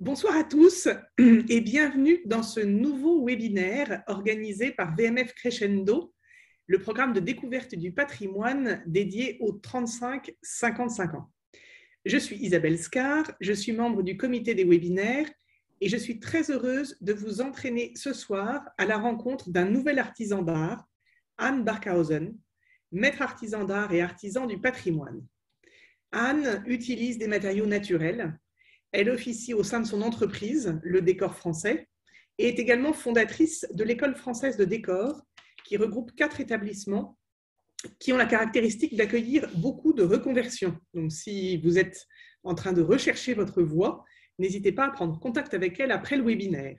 Bonsoir à tous et bienvenue dans ce nouveau webinaire organisé par VMF Crescendo, le programme de découverte du patrimoine dédié aux 35-55 ans. Je suis Isabelle Scar, je suis membre du comité des webinaires et je suis très heureuse de vous entraîner ce soir à la rencontre d'un nouvel artisan d'art, Anne Barkhausen, maître artisan d'art et artisan du patrimoine. Anne utilise des matériaux naturels elle officie au sein de son entreprise, le décor français, et est également fondatrice de l'école française de décor, qui regroupe quatre établissements qui ont la caractéristique d'accueillir beaucoup de reconversions. Donc si vous êtes en train de rechercher votre voie, n'hésitez pas à prendre contact avec elle après le webinaire.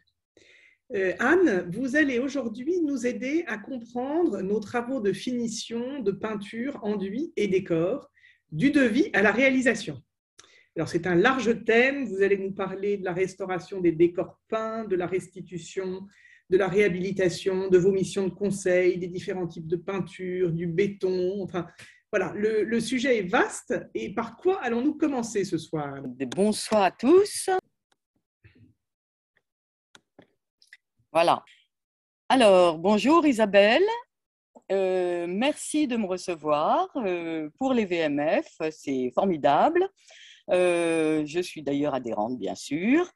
Euh, Anne, vous allez aujourd'hui nous aider à comprendre nos travaux de finition, de peinture, enduit et décor, du devis à la réalisation. Alors c'est un large thème, vous allez nous parler de la restauration des décors peints, de la restitution, de la réhabilitation, de vos missions de conseil, des différents types de peinture, du béton, enfin voilà, le, sujet est vaste et par quoi allons-nous commencer ce soir Bonsoir à tous. Voilà. Alors, bonjour Isabelle. Euh, merci de me recevoir euh, pour les VMF, c'est formidable. Euh, je suis d'ailleurs adhérente, bien sûr,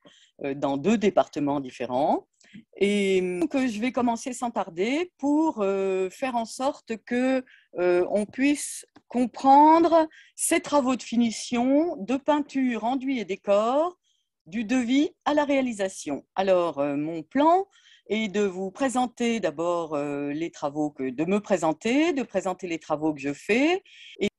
euh, dans deux départements différents. Et que euh, je vais commencer sans tarder pour faire en sorte qu'on on puisse comprendre ces travaux de finition, de peinture, enduit et décor, du devis à la réalisation. Alors, mon plan est de vous présenter d'abord les travaux que, de me présenter, de présenter les travaux que je fais et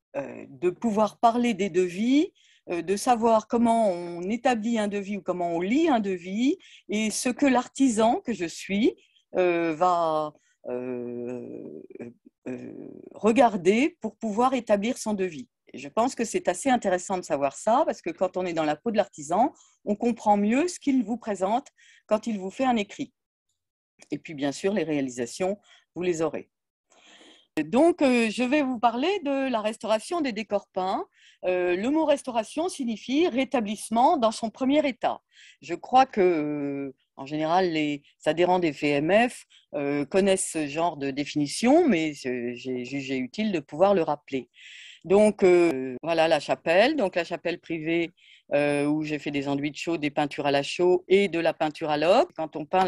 de pouvoir parler des devis euh, de savoir comment on établit un devis ou comment on lit un devis et ce que l'artisan que je suis euh, va euh, regarder pour pouvoir établir son devis. je pense que c'est assez intéressant de savoir ça parce que quand on est dans la peau de l'artisan, on comprend mieux ce qu'il vous présente quand il vous fait un écrit. Et puis bien sûr, les réalisations, vous les aurez. Donc, euh, je vais vous parler de la restauration des décors peints. Euh, le mot restauration signifie rétablissement dans son premier état. Je crois que, euh, en général, les adhérents des VMF connaissent ce genre de définition, mais j'ai jugé utile de pouvoir le rappeler. Donc, voilà la chapelle, donc la chapelle privée où j'ai fait des enduits de chaux, des peintures à la chaux et de la peinture à l'ocre. Quand on peint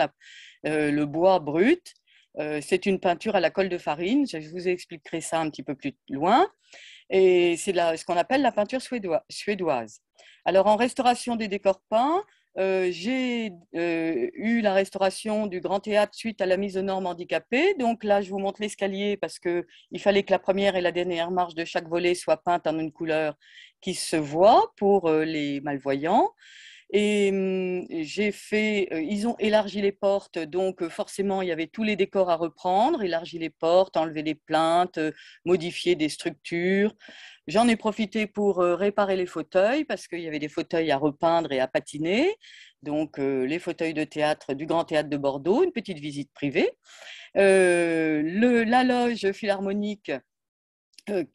le bois brut, euh, c'est une peinture à la colle de farine. Je vous expliquerai ça un petit peu plus loin. Et c'est ce qu'on appelle la peinture suédoise. Alors, en restauration des décors peints, euh, j'ai euh, eu la restauration du Grand Théâtre suite à la mise aux normes handicapées. Donc là, je vous montre l'escalier parce qu'il fallait que la première et la dernière marche de chaque volet soient peintes en une couleur qui se voit pour les malvoyants. Et mmh, j'ai fait, euh, ils ont élargi les portes, donc euh, forcément il y avait tous les décors à reprendre, élargi les portes, enlever les plaintes, euh, modifier des structures. J'en ai profité pour réparer les fauteuils parce qu'il y avait des fauteuils à repeindre et à patiner, donc les fauteuils de théâtre du Grand Théâtre de Bordeaux, une petite visite privée. la loge philharmonique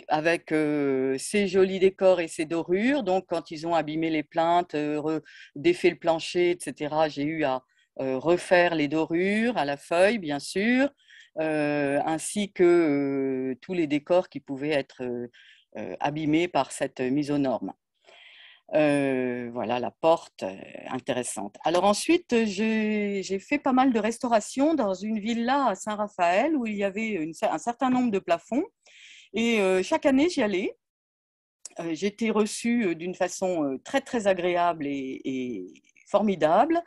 avec ces jolis décors et ces dorures. Donc, quand ils ont abîmé les plaintes, défait le plancher, etc., j'ai eu à refaire les dorures à la feuille, bien sûr, ainsi que tous les décors qui pouvaient être abîmés par cette mise aux normes. voilà la porte intéressante. Alors ensuite, j'ai fait pas mal de restaurations dans une villa à Saint-Raphaël où il y avait un certain nombre de plafonds et euh, chaque année, j'y allais. Euh, j'étais reçue euh, d'une façon très, très agréable et, formidable.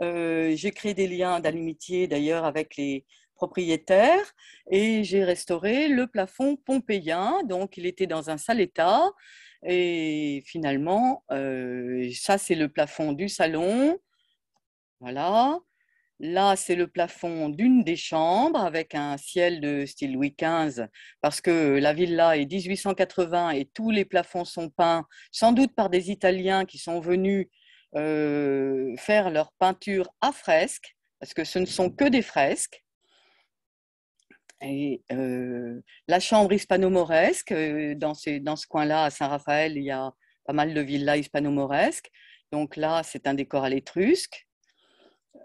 J'ai créé des liens d'amitié d'ailleurs avec les, propriétaires et j'ai restauré le plafond pompéien. Donc, il était dans un sale état. Et finalement, ça, c'est le plafond du salon. Voilà. Là, c'est le plafond d'une des chambres avec un ciel de style Louis XV, parce que la villa est 1880 et tous les plafonds sont peints, sans doute par des Italiens qui sont venus euh, faire leur peinture à fresque, parce que ce ne sont que des fresques. Et euh, la chambre hispano-mauresque, euh, dans, dans ce coin-là, à Saint-Raphaël, il y a pas mal de villas hispano-mauresques. Donc là, c'est un décor à l'étrusque.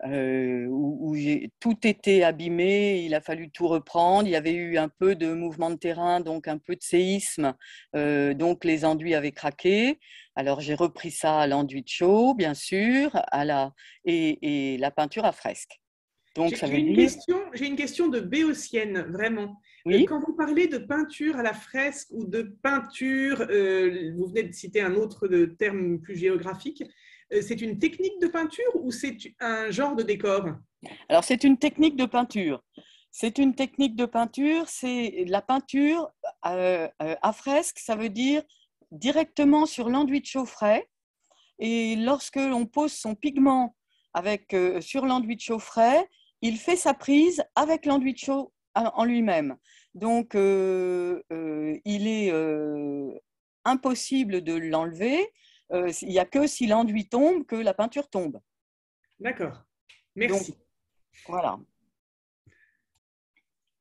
Euh, où, j'ai tout était abîmé, il a fallu tout reprendre. Il y avait eu un peu de mouvement de terrain, donc un peu de séisme, euh, donc les enduits avaient craqué. Alors j'ai repris ça à l'enduit de chaud, bien sûr, à la et, la peinture à fresque. Donc une question, j'ai une question de béotienne vraiment. Euh, quand vous parlez de peinture à la fresque ou de peinture, vous venez de citer un autre terme plus géographique. Euh, c'est une technique de peinture ou c'est un genre de décor Alors, c'est une technique de peinture. C'est une technique de peinture. C'est la peinture euh, euh, à fresque, ça veut dire directement sur l'enduit de frais. Et lorsque l'on pose son pigment avec, sur l'enduit de frais, il fait sa prise avec l'enduit de chaux en lui-même. Donc, il est impossible de l'enlever euh, il n'y a que si l'enduit tombe que la peinture tombe. D'accord. Merci. voilà.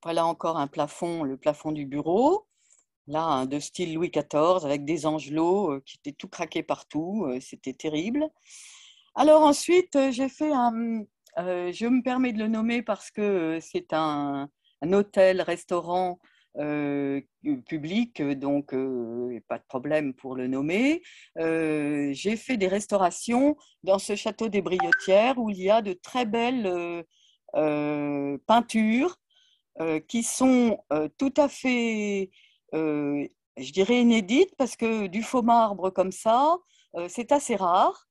Voilà encore un plafond, le plafond du bureau. Là, de style Louis XIV avec des angelots euh, qui étaient tout craqués partout. Euh, c'était terrible. Alors ensuite, j'ai fait un. je me permets de le nommer parce que c'est un hôtel-restaurant euh, euh, public, euh, donc pas de problème pour le nommer. j'ai fait des restaurations dans ce château des Briotières où il y a de très belles peintures qui sont tout à fait, je dirais, inédites parce que du faux marbre comme ça, c'est assez rare.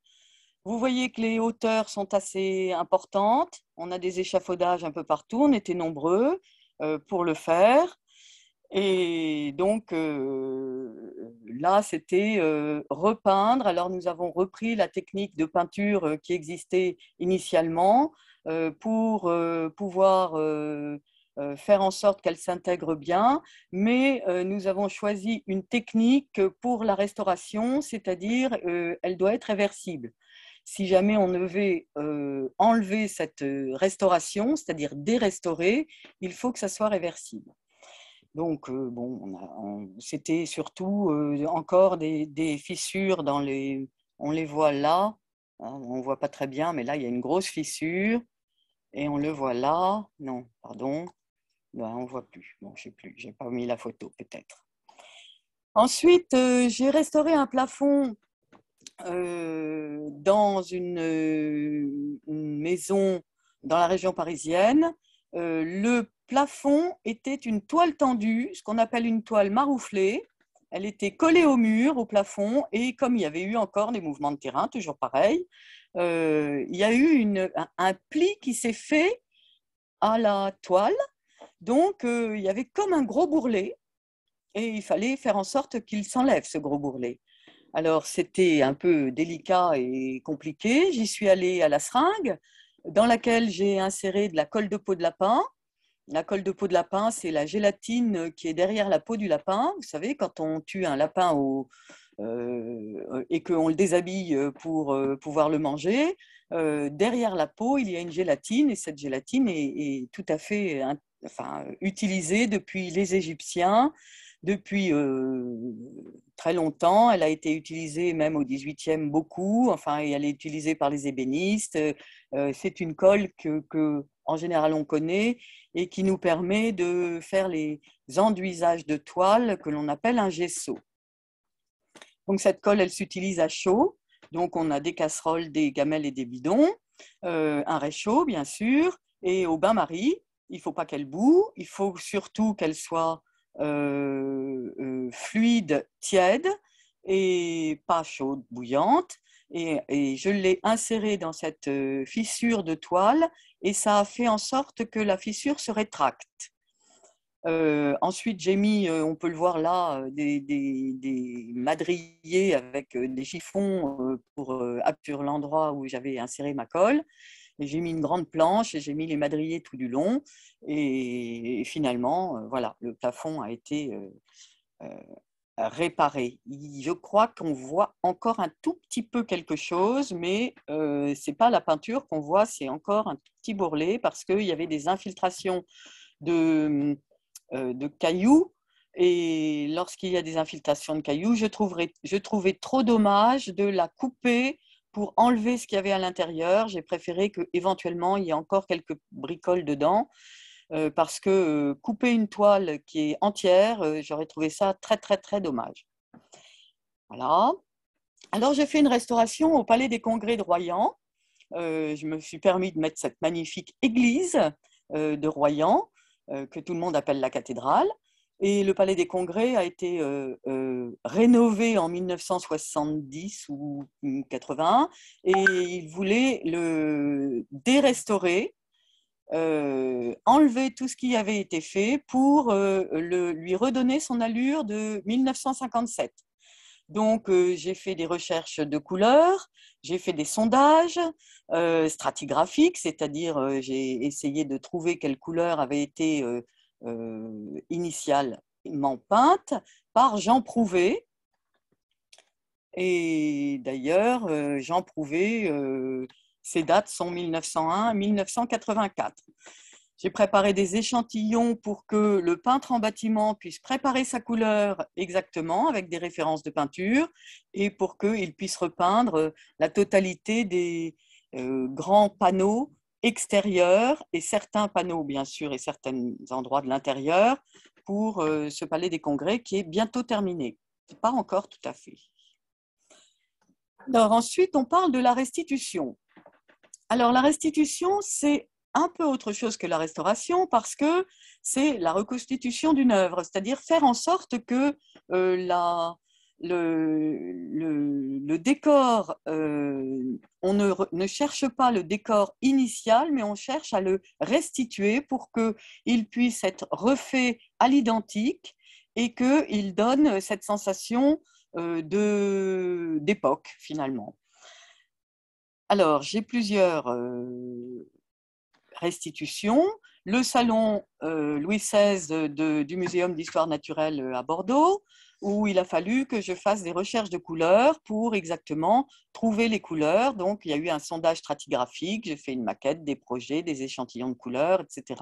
Vous voyez que les hauteurs sont assez importantes. On a des échafaudages un peu partout. On était nombreux pour le faire. Et donc euh, là, c'était euh, repeindre. Alors nous avons repris la technique de peinture euh, qui existait initialement pour pouvoir faire en sorte qu'elle s'intègre bien, mais nous avons choisi une technique pour la restauration, c'est-à-dire elle doit être réversible. Si jamais on devait enlever cette restauration, c'est-à-dire dérestaurer, il faut que ça soit réversible. Donc, euh, bon, c'était surtout euh, encore des, fissures dans les. On les voit là, hein, on ne voit pas très bien, mais là, il y a une grosse fissure. Et on le voit là. Non, pardon. Ben, on ne voit plus. Bon, je plus, j'ai pas mis la photo, peut-être. Ensuite, euh, j'ai restauré un plafond dans une, une, maison dans la région parisienne. le plafond était une toile tendue, ce qu'on appelle une toile marouflée. Elle était collée au mur, au plafond, et comme il y avait eu encore des mouvements de terrain, toujours pareil, euh, il y a eu un, pli qui s'est fait à la toile. Donc, euh, il y avait comme un gros bourrelet, et il fallait faire en sorte qu'il s'enlève, ce gros bourrelet. Alors, c'était un peu délicat et compliqué. J'y suis allée à la seringue, dans laquelle j'ai inséré de la colle de peau de lapin, la colle de peau de lapin, c'est la gélatine euh, qui est derrière la peau du lapin. Vous savez, quand on tue un lapin au, euh, euh, et qu'on le déshabille pour pouvoir le manger, derrière la peau, il y a une gélatine et cette gélatine est, tout à fait enfin, utilisée depuis les Égyptiens, depuis très longtemps. Elle a été utilisée même au XVIIIe beaucoup, enfin, elle est utilisée par les ébénistes. c'est une colle que en général on connaît et qui nous permet de faire les enduisages de toile que l'on appelle un gesso. Donc cette colle, elle s'utilise à chaud. Donc on a des casseroles, des gamelles et des bidons, euh, un réchaud bien sûr, et au bain-marie, il ne faut pas qu'elle boue, il faut surtout qu'elle soit euh, euh, fluide, tiède et pas chaude, bouillante. et je l'ai insérée dans cette fissure de toile et ça a fait en sorte que la fissure se rétracte. Euh, ensuite, j'ai mis, euh, on peut le voir là, euh, des, madriers avec des chiffons pour appuyer l'endroit où j'avais inséré ma colle. j'ai mis une grande planche et j'ai mis les madriers tout du long. Et, finalement, voilà, le plafond a été, Réparer. Je crois qu'on voit encore un tout petit peu quelque chose, mais euh, c'est ce n'est pas la peinture qu'on voit, c'est encore un petit bourrelet parce qu'il y avait des infiltrations de, euh, de cailloux. Et lorsqu'il y a des infiltrations de cailloux, je, trouverais, je trouvais trop dommage de la couper pour enlever ce qu'il y avait à l'intérieur. J'ai préféré qu'éventuellement il y ait encore quelques bricoles dedans. Euh, parce que euh, couper une toile qui est entière, euh, j'aurais trouvé ça très, très, très dommage. Voilà. Alors, j'ai fait une restauration au Palais des Congrès de Royan. je me suis permis de mettre cette magnifique église de Royan, que tout le monde appelle la cathédrale. Et le Palais des Congrès a été rénové en 1970 ou 80 et il voulait le dérestaurer euh, enlever tout ce qui avait été fait pour euh, le, lui redonner son allure de 1957. Donc, euh, j'ai fait des recherches de couleurs, j'ai fait des sondages stratigraphiques, c'est-à-dire j'ai essayé de trouver quelle couleur avait été initialement peinte par Jean Prouvé. Et d'ailleurs, Jean Prouvé ces dates sont 1901 1984. J'ai préparé des échantillons pour que le peintre en bâtiment puisse préparer sa couleur exactement avec des références de peinture et pour qu'il puisse repeindre euh, la totalité des euh, grands panneaux extérieurs et certains panneaux, bien sûr, et certains endroits de l'intérieur pour euh, ce palais des congrès qui est bientôt terminé. Pas encore tout à fait. ensuite, on parle de la restitution. Alors la restitution, c'est un peu autre chose que la restauration parce que c'est la reconstitution d'une œuvre, c'est-à-dire faire en sorte que euh, le, décor, euh, on ne, cherche pas le décor initial, mais on cherche à le restituer pour qu'il puisse être refait à l'identique et qu'il donne cette sensation euh, d'époque finalement. Alors, j'ai plusieurs restitutions. Le salon Louis XVI du Muséum d'histoire naturelle à Bordeaux, où il a fallu que je fasse des recherches de couleurs pour exactement trouver les couleurs. Donc, il y a eu un sondage stratigraphique, j'ai fait une maquette, des projets, des échantillons de couleurs, etc.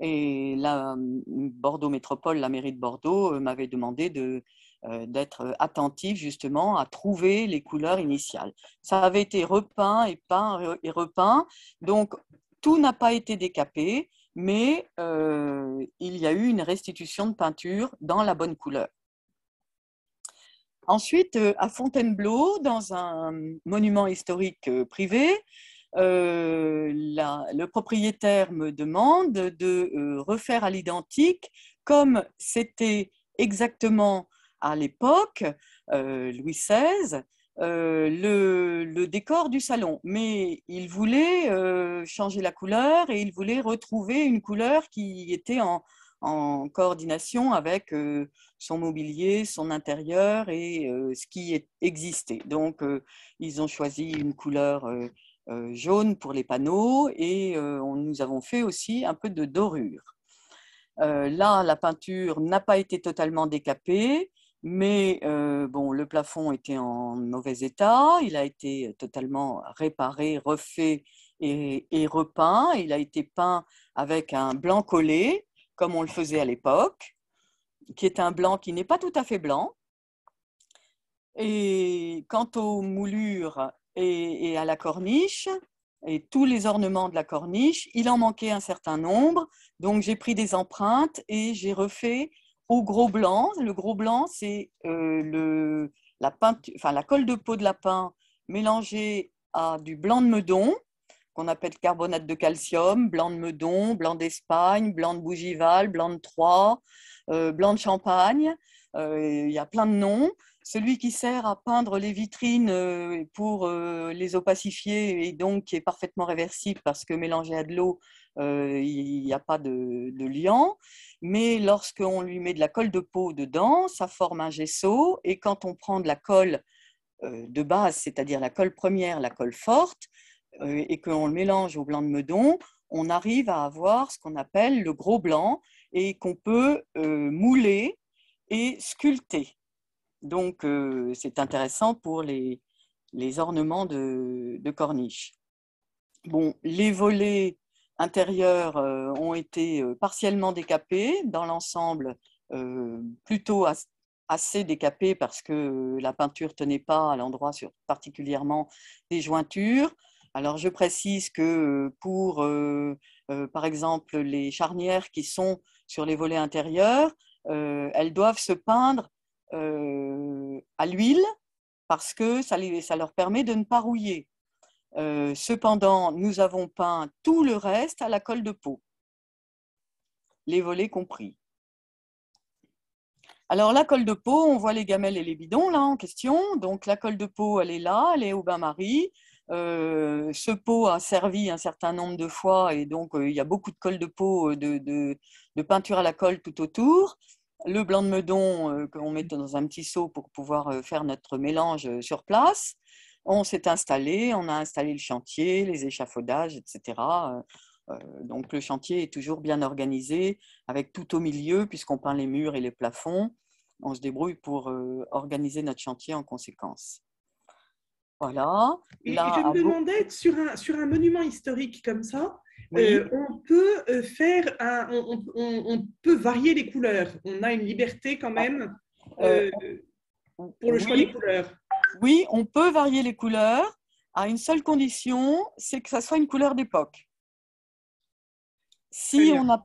Et la mmh, Bordeaux Métropole, la mairie de Bordeaux, m'avait demandé de, euh, d'être euh, attentif justement à trouver les couleurs initiales. Ça avait été repeint et peint et repeint, donc tout n'a pas été décapé, mais euh, il y a eu une restitution de peinture dans la bonne couleur. Ensuite, à Fontainebleau, dans un monument historique privé, le propriétaire me demande de refaire à l'identique, comme c'était exactement à l'époque, euh, Louis XVI, euh, le, décor du salon, mais il voulait euh, changer la couleur et il voulait retrouver une couleur qui était en, coordination avec son mobilier, son intérieur et ce qui existait. Donc, ils ont choisi une couleur jaune pour les panneaux et nous avons fait aussi un peu de dorure. là, la peinture n'a pas été totalement décapée. Mais euh, bon, le plafond était en mauvais état, il a été totalement réparé, refait et, repeint. Il a été peint avec un blanc collé, comme on le faisait à l'époque, qui est un blanc qui n'est pas tout à fait blanc. Et quant aux moulures et à la corniche, et tous les ornements de la corniche, il en manquait un certain nombre, donc j'ai pris des empreintes et j'ai refait au gros blanc. Le gros blanc, c'est euh, la, enfin, la colle de peau de lapin mélangée à du blanc de meudon, qu'on appelle carbonate de calcium, blanc de meudon, blanc d'Espagne, blanc de bougival, blanc de Troyes, euh, blanc de champagne. Euh, il y a plein de noms. Celui qui sert à peindre les vitrines euh, pour les opacifier et donc qui est parfaitement réversible parce que mélangé à de l'eau, euh, il n'y a pas de, liant. Mais lorsqu'on lui met de la colle de peau dedans, ça forme un gesso. Et quand on prend de la colle euh, de base, c'est-à-dire la colle première, la colle forte, euh, et qu'on le mélange au blanc de meudon, on arrive à avoir ce qu'on appelle le gros blanc et qu'on peut mouler et sculpter. Donc, c'est intéressant pour les, ornements de, de, corniche. Bon, les volets Intérieurs euh, ont été euh, partiellement décapés, dans l'ensemble euh, plutôt assez décapés parce que la peinture tenait pas à l'endroit sur particulièrement des jointures. Alors je précise que pour par exemple les charnières qui sont sur les volets intérieurs, elles doivent se peindre à l'huile parce que ça, ça leur permet de ne pas rouiller. Euh, cependant, nous avons peint tout le reste à la colle de peau, les volets compris. Alors la colle de peau, on voit les gamelles et les bidons là en question. Donc la colle de peau, elle est là, elle est au bain-marie. Euh, ce pot a servi un certain nombre de fois et donc euh, il y a beaucoup de colle de peau, de, peinture à la colle tout autour. Le blanc de meudon qu'on met dans un petit seau pour pouvoir faire notre mélange sur place. On s'est installé, on a installé le chantier, les échafaudages, etc. Euh, euh, donc le chantier est toujours bien organisé, avec tout au milieu, puisqu'on peint les murs et les plafonds. On se débrouille pour euh, organiser notre chantier en conséquence. Voilà. Là, je me demandais, sur un, sur un monument historique comme ça, on peut faire un, on, peut varier les couleurs. On a une liberté quand ah. même pour le choix des couleurs. Oui, on peut varier les couleurs à une seule condition, c'est que ça soit une couleur d'époque. Si er-, on n'a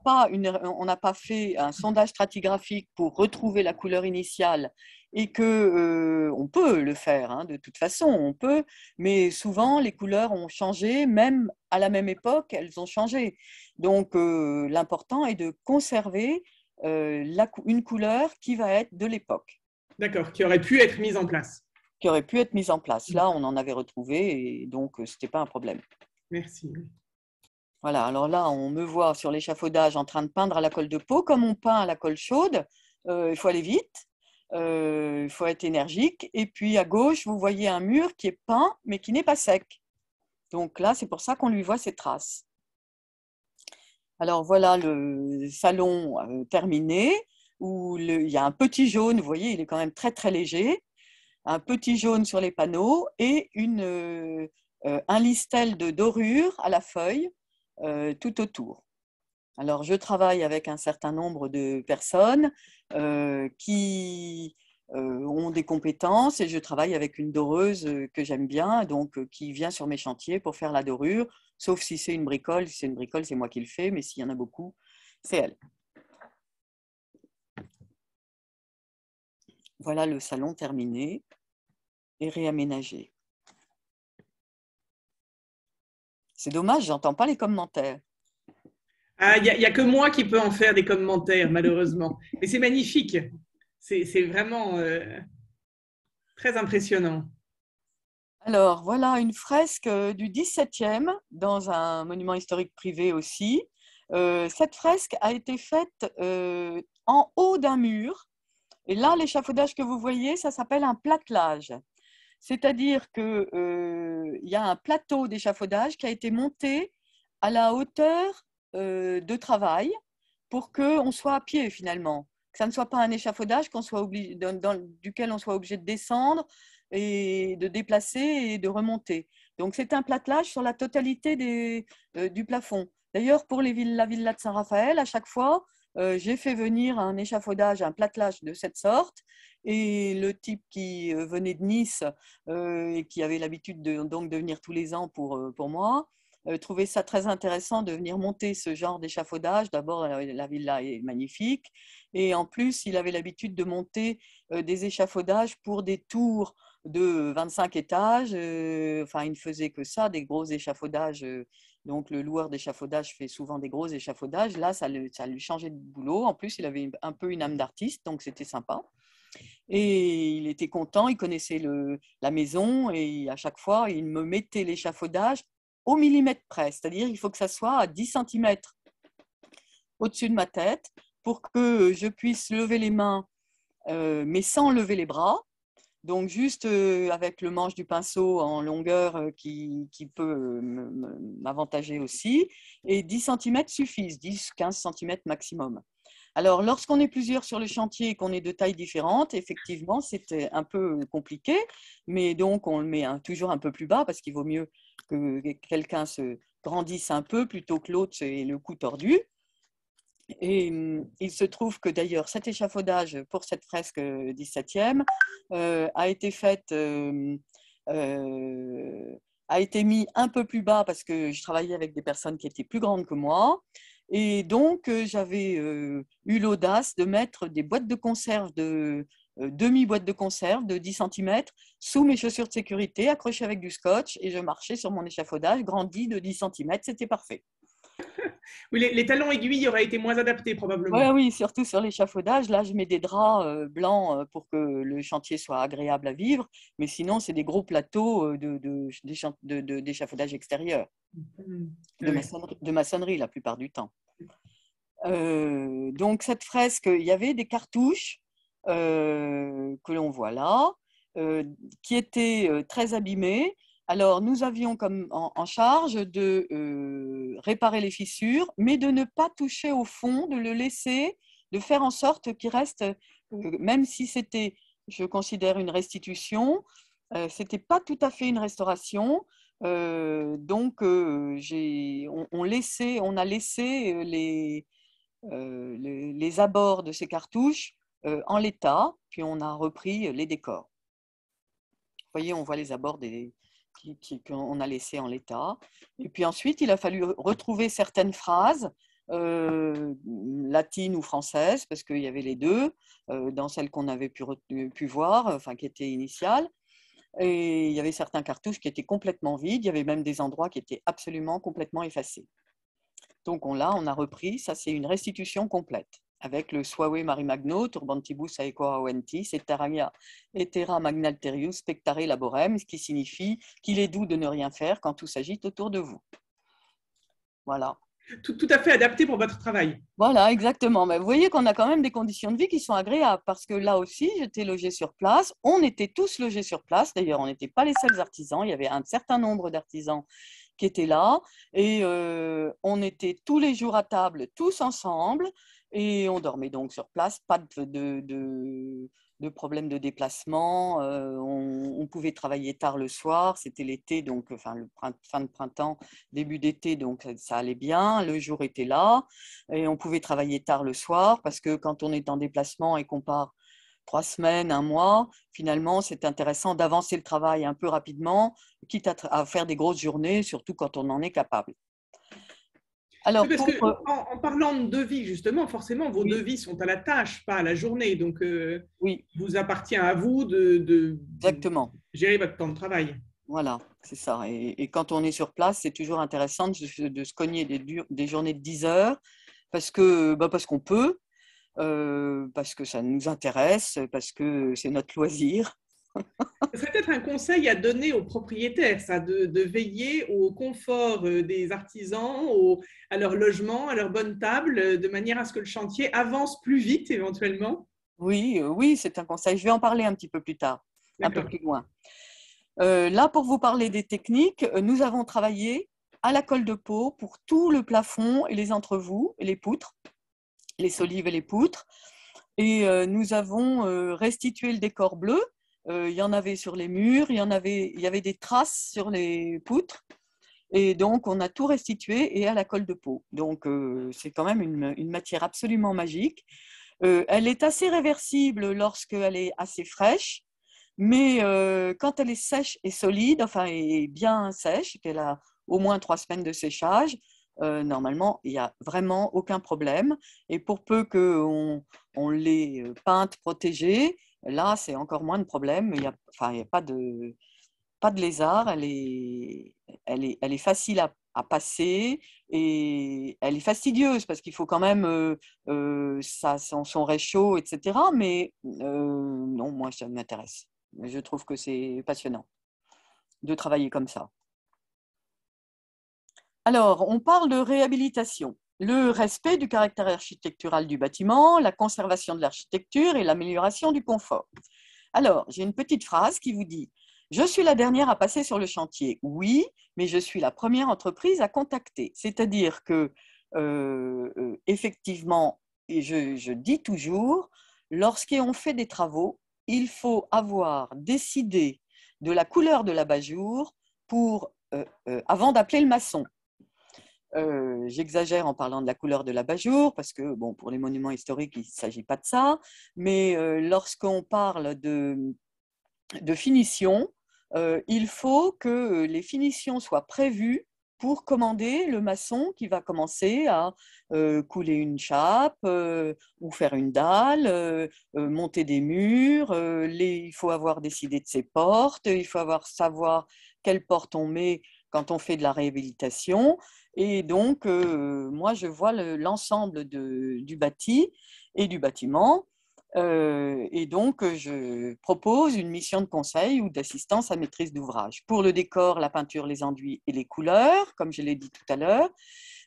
pas, fait un sondage stratigraphique pour retrouver la couleur initiale et que euh, on peut le faire hein, de toute façon, on peut, mais souvent les couleurs ont changé, même à la même époque, elles ont changé. Donc euh, l'important est de conserver euh, une couleur qui va être de l'époque. D'accord, qui aurait pu être mise en place qui aurait pu être mise en place. Là, on en avait retrouvé et donc euh, ce n'était pas un problème. Merci. Voilà, alors là, on me voit sur l'échafaudage en train de peindre à la colle de peau. Comme on peint à la colle chaude, euh, il faut aller vite, euh, il faut être énergique. Et puis à gauche, vous voyez un mur qui est peint mais qui n'est pas sec. Donc là, c'est pour ça qu'on lui voit ses traces. Alors voilà le salon terminé où il y a un petit jaune, vous voyez, il est quand même très très léger un petit jaune sur les panneaux et euh, euh, un listel de dorure à la feuille euh, tout autour. Alors, je travaille avec un certain nombre de personnes qui ont des compétences et je travaille avec une doreuse que j'aime bien, donc qui vient sur mes chantiers pour faire la dorure, sauf si c'est une bricole. Si c'est une bricole, c'est moi qui le fais, mais s'il y en a beaucoup, c'est elle. Voilà le salon terminé et réaménagé. C'est dommage, j'entends pas les commentaires. Ah, il n'y a, que moi qui peux en faire des commentaires, malheureusement. Mais c'est magnifique. C'est vraiment euh, très impressionnant. Alors, voilà une fresque euh, du 17e dans un monument historique privé aussi. Euh, cette fresque a été faite en haut d'un mur et là, l'échafaudage que vous voyez, ça s'appelle un platelage. C'est-à-dire qu'il euh, y a un plateau d'échafaudage qui a été monté à la hauteur euh, de travail pour qu'on soit à pied finalement. Que ça ne soit pas un échafaudage qu'on soit obligé, duquel on soit obligé de descendre et de déplacer et de remonter. Donc c'est un platelage sur la totalité euh, du plafond. D'ailleurs, pour les villes, la villa de Saint-Raphaël, à chaque fois, euh, j'ai fait venir un échafaudage, un platelage de cette sorte. Et le type qui euh, venait de Nice euh, et qui avait l'habitude de, de venir tous les ans pour, moi, trouvait ça très intéressant de venir monter ce genre d'échafaudage. D'abord, la, la, villa est magnifique. Et en plus, il avait l'habitude de monter des échafaudages pour des tours de 25 étages. Enfin, il ne faisait que ça, des gros échafaudages donc, le loueur d'échafaudage fait souvent des gros échafaudages. Là, ça, lui changeait de boulot. En plus, il avait un peu une âme d'artiste, donc c'était sympa. Et il était content, il connaissait la maison et à chaque fois, il me mettait l'échafaudage au millimètre près. C'est-à-dire, il faut que ça soit à 10 cm au-dessus de ma tête pour que je puisse lever les mains, euh, mais sans lever les bras, donc juste euh, avec le manche du pinceau en longueur euh, qui, peut euh, m'avantager aussi. Et 10 cm suffisent, 10-15 cm maximum. Alors lorsqu'on est plusieurs sur le chantier et qu'on est de tailles différentes, effectivement c'était un peu compliqué, mais donc on le met toujours un peu plus bas parce qu'il vaut mieux que quelqu'un se grandisse un peu plutôt que l'autre et le cou tordu. Et mmh, il se trouve que d'ailleurs cet échafaudage pour cette fresque 17e euh, euh, a été fait euh, a été mis un peu plus bas parce que je travaillais avec des personnes qui étaient plus grandes que moi. Et donc j'avais eu l'audace de mettre des boîtes de conserve de demi boîtes de conserve de 10 cm sous mes chaussures de sécurité, accrochées avec du scotch, et je marchais sur mon échafaudage, grandi de 10 cm, c'était parfait. oui, les, talons aiguilles auraient été moins adaptés probablement. oui, surtout sur l'échafaudage. Là, je mets des draps euh, blancs euh, pour que le chantier soit agréable à vivre, mais sinon, c'est des gros plateaux euh, d'échafaudage extérieur, mm-hmm. de, maçonnerie, la plupart du temps. donc, cette fresque, il y avait des cartouches que l'on voit là, qui étaient très abîmées alors, nous avions comme en, charge de euh, réparer les fissures, mais de ne pas toucher au fond, de le laisser, de faire en sorte qu'il reste, euh, même si c'était, je considère, une restitution, euh, c'était pas tout à fait une restauration. donc, on, a laissé les, les, abords de ces cartouches en l'état, puis on a repris les décors. Vous voyez, on voit les abords des, qu'on a laissé en l'état. Et puis ensuite, il a fallu retrouver certaines phrases euh, latines ou françaises, parce qu'il y avait les deux, euh, dans celles qu'on avait pu, pu, voir, enfin qui étaient initiales. Et il y avait certains cartouches qui étaient complètement vides, il y avait même des endroits qui étaient absolument complètement effacés. Donc on l'a, on a repris, ça c'est une restitution complète avec le Marie magno Turbantibus et Eteraria, Etera magnalterius spectare laborem, ce qui signifie qu'il est doux de ne rien faire quand tout s'agite autour de vous. Voilà. Tout, à fait adapté pour votre travail. Voilà, exactement. Mais vous voyez qu'on a quand même des conditions de vie qui sont agréables parce que là aussi, j'étais logé sur place. On était tous logés sur place. D'ailleurs, on n'était pas les seuls artisans. Il y avait un certain nombre d'artisans qui étaient là. Et euh, on était tous les jours à table, tous ensemble. Et on dormait donc sur place, pas de, problème de déplacement. Euh, on, pouvait travailler tard le soir, c'était l'été, donc enfin, le fin de printemps, début d'été, donc euh, ça allait bien. Le jour était là et on pouvait travailler tard le soir parce que quand on est en déplacement et qu'on part trois semaines, un mois, finalement, c'est intéressant d'avancer le travail un peu rapidement, quitte à faire des grosses journées, surtout quand on en est capable. Euh, en, parlant de devis, justement, forcément, vos devis sont à la tâche, pas à la journée. Donc, euh, oui. vous appartient à vous de, Exactement. gérer votre temps de travail. Voilà, c'est ça. Et, quand on est sur place, c'est toujours intéressant de, se cogner des, journées de 10 heures parce qu'on bah, qu'on peut, euh, parce que ça nous intéresse, parce que c'est notre loisir. C'est peut-être un conseil à donner aux propriétaires, ça, de, veiller au confort euh, des artisans, à leur logement, à leur bonne table, euh, de manière à ce que le chantier avance plus vite éventuellement. Oui, euh, oui, c'est un conseil. Je vais en parler un petit peu plus tard, un peu plus loin. là, pour vous parler des techniques, nous avons travaillé à la colle de peau pour tout le plafond et les entrevous, les poutres, les solives et les poutres. Et nous avons restitué le décor bleu euh, il y en avait sur les murs, il y en avait, il y avait des traces sur les poutres. Et donc, on a tout restitué et à la colle de peau. Donc, euh, c'est quand même une, matière absolument magique. Euh, elle est assez réversible lorsqu'elle est assez fraîche, mais quand elle est sèche et solide, enfin, et bien sèche, qu'elle a au moins trois semaines de séchage, normalement, il n'y a vraiment aucun problème. Et pour peu qu'on on les peinte protégée, Là, c'est encore moins de problème. Il n'y a, a pas, de, lézard. Elle est, facile à, passer et elle est fastidieuse parce qu'il faut quand même ça, euh, euh, son, réchaud, etc. Mais euh, non, moi, ça m'intéresse. Je trouve que c'est passionnant de travailler comme ça. Alors, on parle de réhabilitation le respect du caractère architectural du bâtiment, la conservation de l'architecture et l'amélioration du confort. Alors, j'ai une petite phrase qui vous dit je suis la dernière à passer sur le chantier, oui, mais je suis la première entreprise à contacter. C'est-à-dire que, euh, euh, effectivement, et je, dis toujours, lorsqu'on fait des travaux, il faut avoir décidé de la couleur de l'abat-jour euh, avant d'appeler le maçon. J'exagère en parlant de la couleur de la jour parce que bon, pour les monuments historiques, il ne s'agit pas de ça. Mais lorsqu'on parle de, finition, il faut que les finitions soient prévues pour commander le maçon qui va commencer à couler une chape ou faire une dalle, monter des murs. il faut avoir décidé de ses portes, il faut avoir savoir quelles portes on met quand on fait de la réhabilitation. Et donc, euh, moi, je vois l'ensemble du bâti et du bâtiment. Euh, et donc, je propose une mission de conseil ou d'assistance à maîtrise d'ouvrage pour le décor, la peinture, les enduits et les couleurs, comme je l'ai dit tout à l'heure,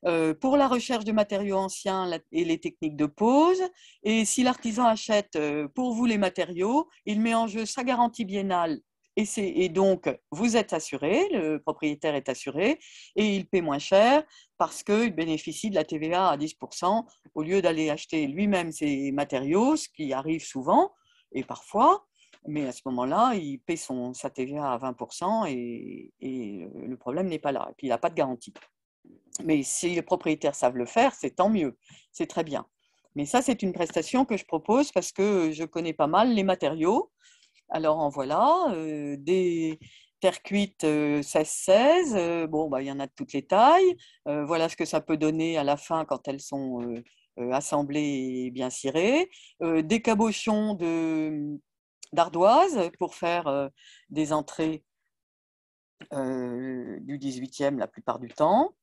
euh, pour la recherche de matériaux anciens et les techniques de pose. Et si l'artisan achète pour vous les matériaux, il met en jeu sa garantie biennale et, donc, vous êtes assuré, le propriétaire est assuré, et il paie moins cher parce qu'il bénéficie de la TVA à 10% au lieu d'aller acheter lui-même ses matériaux, ce qui arrive souvent et parfois. Mais à ce moment-là, il paie son, sa TVA à 20% et, le problème n'est pas là. Et il n'a pas de garantie. Mais si les propriétaires savent le faire, c'est tant mieux. C'est très bien. Mais ça, c'est une prestation que je propose parce que je connais pas mal les matériaux. Alors en voilà, euh, des terres cuites 16-16, euh, euh, bon, bah, il y en a de toutes les tailles. voilà ce que ça peut donner à la fin quand elles sont assemblées et bien cirées. des cabochons de, mm, d'ardoise pour faire des entrées du 18e la plupart du temps.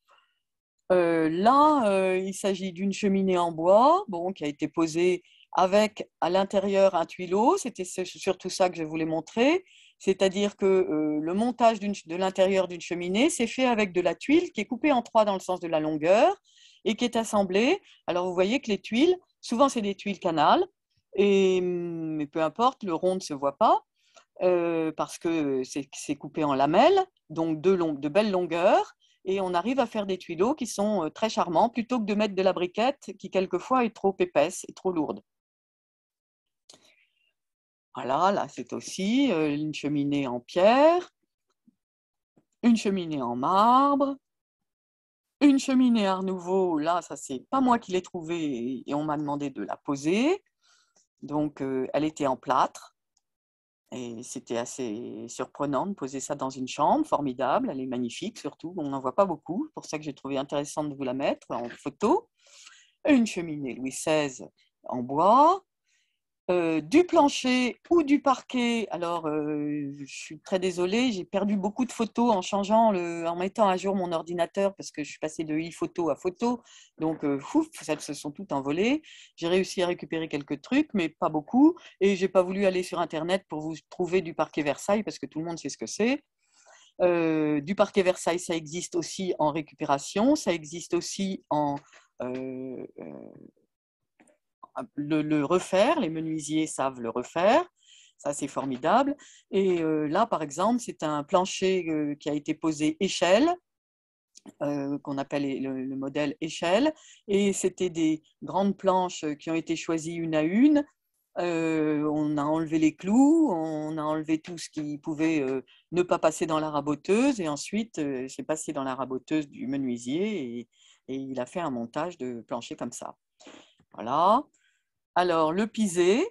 là, il s'agit d'une cheminée en bois bon, qui a été posée avec à l'intérieur un tuileau. C'était surtout ça que je voulais montrer. C'est-à-dire que euh, le montage de l'intérieur d'une cheminée, c'est fait avec de la tuile qui est coupée en trois dans le sens de la longueur et qui est assemblée. Alors vous voyez que les tuiles, souvent c'est des tuiles canal, et, hum, mais peu importe, le rond ne se voit pas euh, parce que c'est coupé en lamelles, donc de, de belles longueurs et on arrive à faire des tuileaux qui sont euh, très charmants, plutôt que de mettre de la briquette qui quelquefois est trop épaisse et trop lourde. Voilà, là c'est aussi euh, une cheminée en pierre, une cheminée en marbre, une cheminée à Nouveau. Là, ça c'est pas moi qui l'ai trouvée et on m'a demandé de la poser. Donc euh, elle était en plâtre et c'était assez surprenant de poser ça dans une chambre, formidable, elle est magnifique surtout, on n'en voit pas beaucoup, c'est pour ça que j'ai trouvé intéressant de vous la mettre en photo. Une cheminée Louis XVI en bois, du plancher ou du parquet. Alors, je suis très désolée, j'ai perdu beaucoup de photos en changeant, le, en mettant à jour mon ordinateur parce que je suis passée de e-photo à photo. Donc, fouf, ça se sont toutes envolées. J'ai réussi à récupérer quelques trucs, mais pas beaucoup. Et j'ai pas voulu aller sur Internet pour vous trouver du parquet Versailles parce que tout le monde sait ce que c'est. du parquet Versailles, ça existe aussi en récupération, ça existe aussi en euh, le, refaire. Les menuisiers savent le refaire. Ça, c'est formidable. Et euh, là, par exemple, c'est un plancher euh, qui a été posé échelle, euh, qu'on appelle le, modèle échelle. Et c'était des grandes planches qui ont été choisies une à une. on a enlevé les clous, on a enlevé tout ce qui pouvait ne pas passer dans la raboteuse. Et ensuite, c'est passé dans la raboteuse du menuisier. Et, et il a fait un montage de plancher comme ça. Voilà. Alors, le pisé,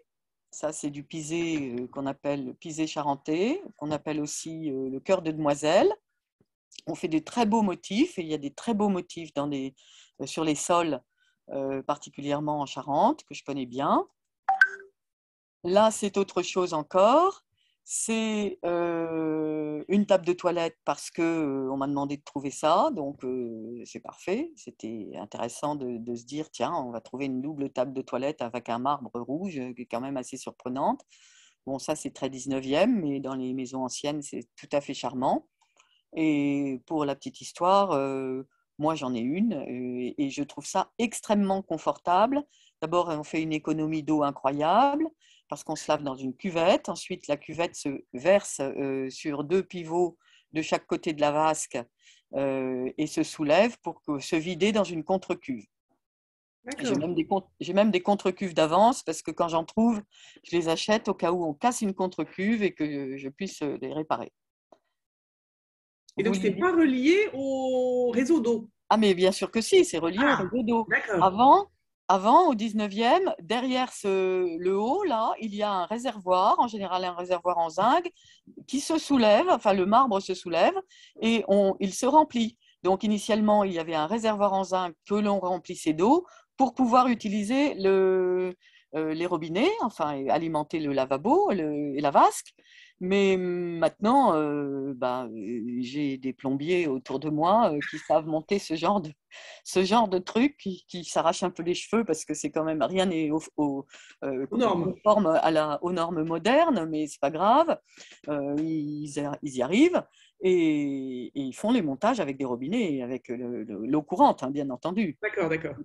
ça c'est du pisé euh, qu'on appelle le pisé charentais, qu'on appelle aussi euh, le cœur de demoiselle. On fait des très beaux motifs, et il y a des très beaux motifs euh, sur les sols, particulièrement en Charente, que je connais bien. Là, c'est autre chose encore c'est euh, une table de toilette parce que euh, on m'a demandé de trouver ça, donc euh, c'est parfait. C'était intéressant de, se dire tiens, on va trouver une double table de toilette avec un marbre rouge qui est quand même assez surprenante. Bon, ça c'est très 19e, mais dans les maisons anciennes c'est tout à fait charmant. Et pour la petite histoire, moi j'en ai une et je trouve ça extrêmement confortable. D'abord, on fait une économie d'eau incroyable parce qu'on se lave dans une cuvette. Ensuite, la cuvette se verse sur deux pivots de chaque côté de la vasque et se soulève pour se vider dans une contre-cuve. J'ai même des, contre-cuves d'avance parce que quand j'en trouve, je les achète au cas où on casse une contre-cuve et que je puisse les réparer. Et donc, ce n'est pas relié au réseau d'eau Ah, mais bien sûr que si, c'est relié au ah, réseau d'eau. Avant, avant, au 19e, derrière le haut, là, il y a un réservoir, en général un réservoir en zinc, qui se soulève, enfin le marbre se soulève et il se remplit. Donc initialement, il y avait un réservoir en zinc que l'on remplissait d'eau pour pouvoir utiliser euh, les robinets, enfin alimenter le lavabo et la vasque. Mais maintenant, euh, bah, j'ai des plombiers autour de moi euh, qui savent monter ce genre de, ce genre de truc, qui, qui s'arrachent un peu les cheveux parce que c'est quand même rien n'est euh, conforme à la, aux normes modernes, mais c'est pas grave, ils, y arrivent. Et, ils font les montages avec des robinets et avec l'eau courante, hein, bien entendu. D'accord, d'accord.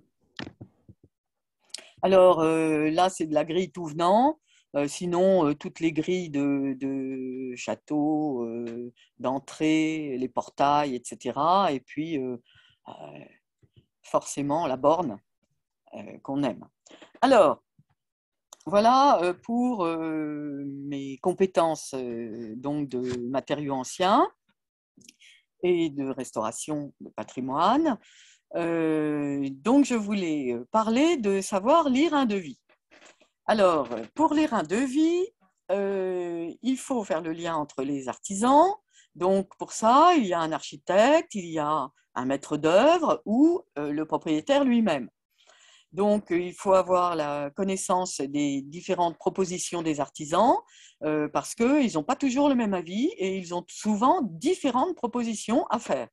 Alors là, c'est de la grille tout venant. Euh, sinon, euh, toutes les grilles de, châteaux, euh, d'entrée, les portails, etc. Et puis, forcément, la borne qu'on aime. Alors, voilà pour mes compétences donc de matériaux anciens et de restauration de patrimoine. donc, je voulais parler de savoir lire un devis. Alors, pour les reins de vie, euh, il faut faire le lien entre les artisans. Donc, pour ça, il y a un architecte, il y a un maître d'œuvre ou euh, le propriétaire lui-même. Donc, il faut avoir la connaissance des différentes propositions des artisans euh, parce qu'ils n'ont pas toujours le même avis et ils ont souvent différentes propositions à faire.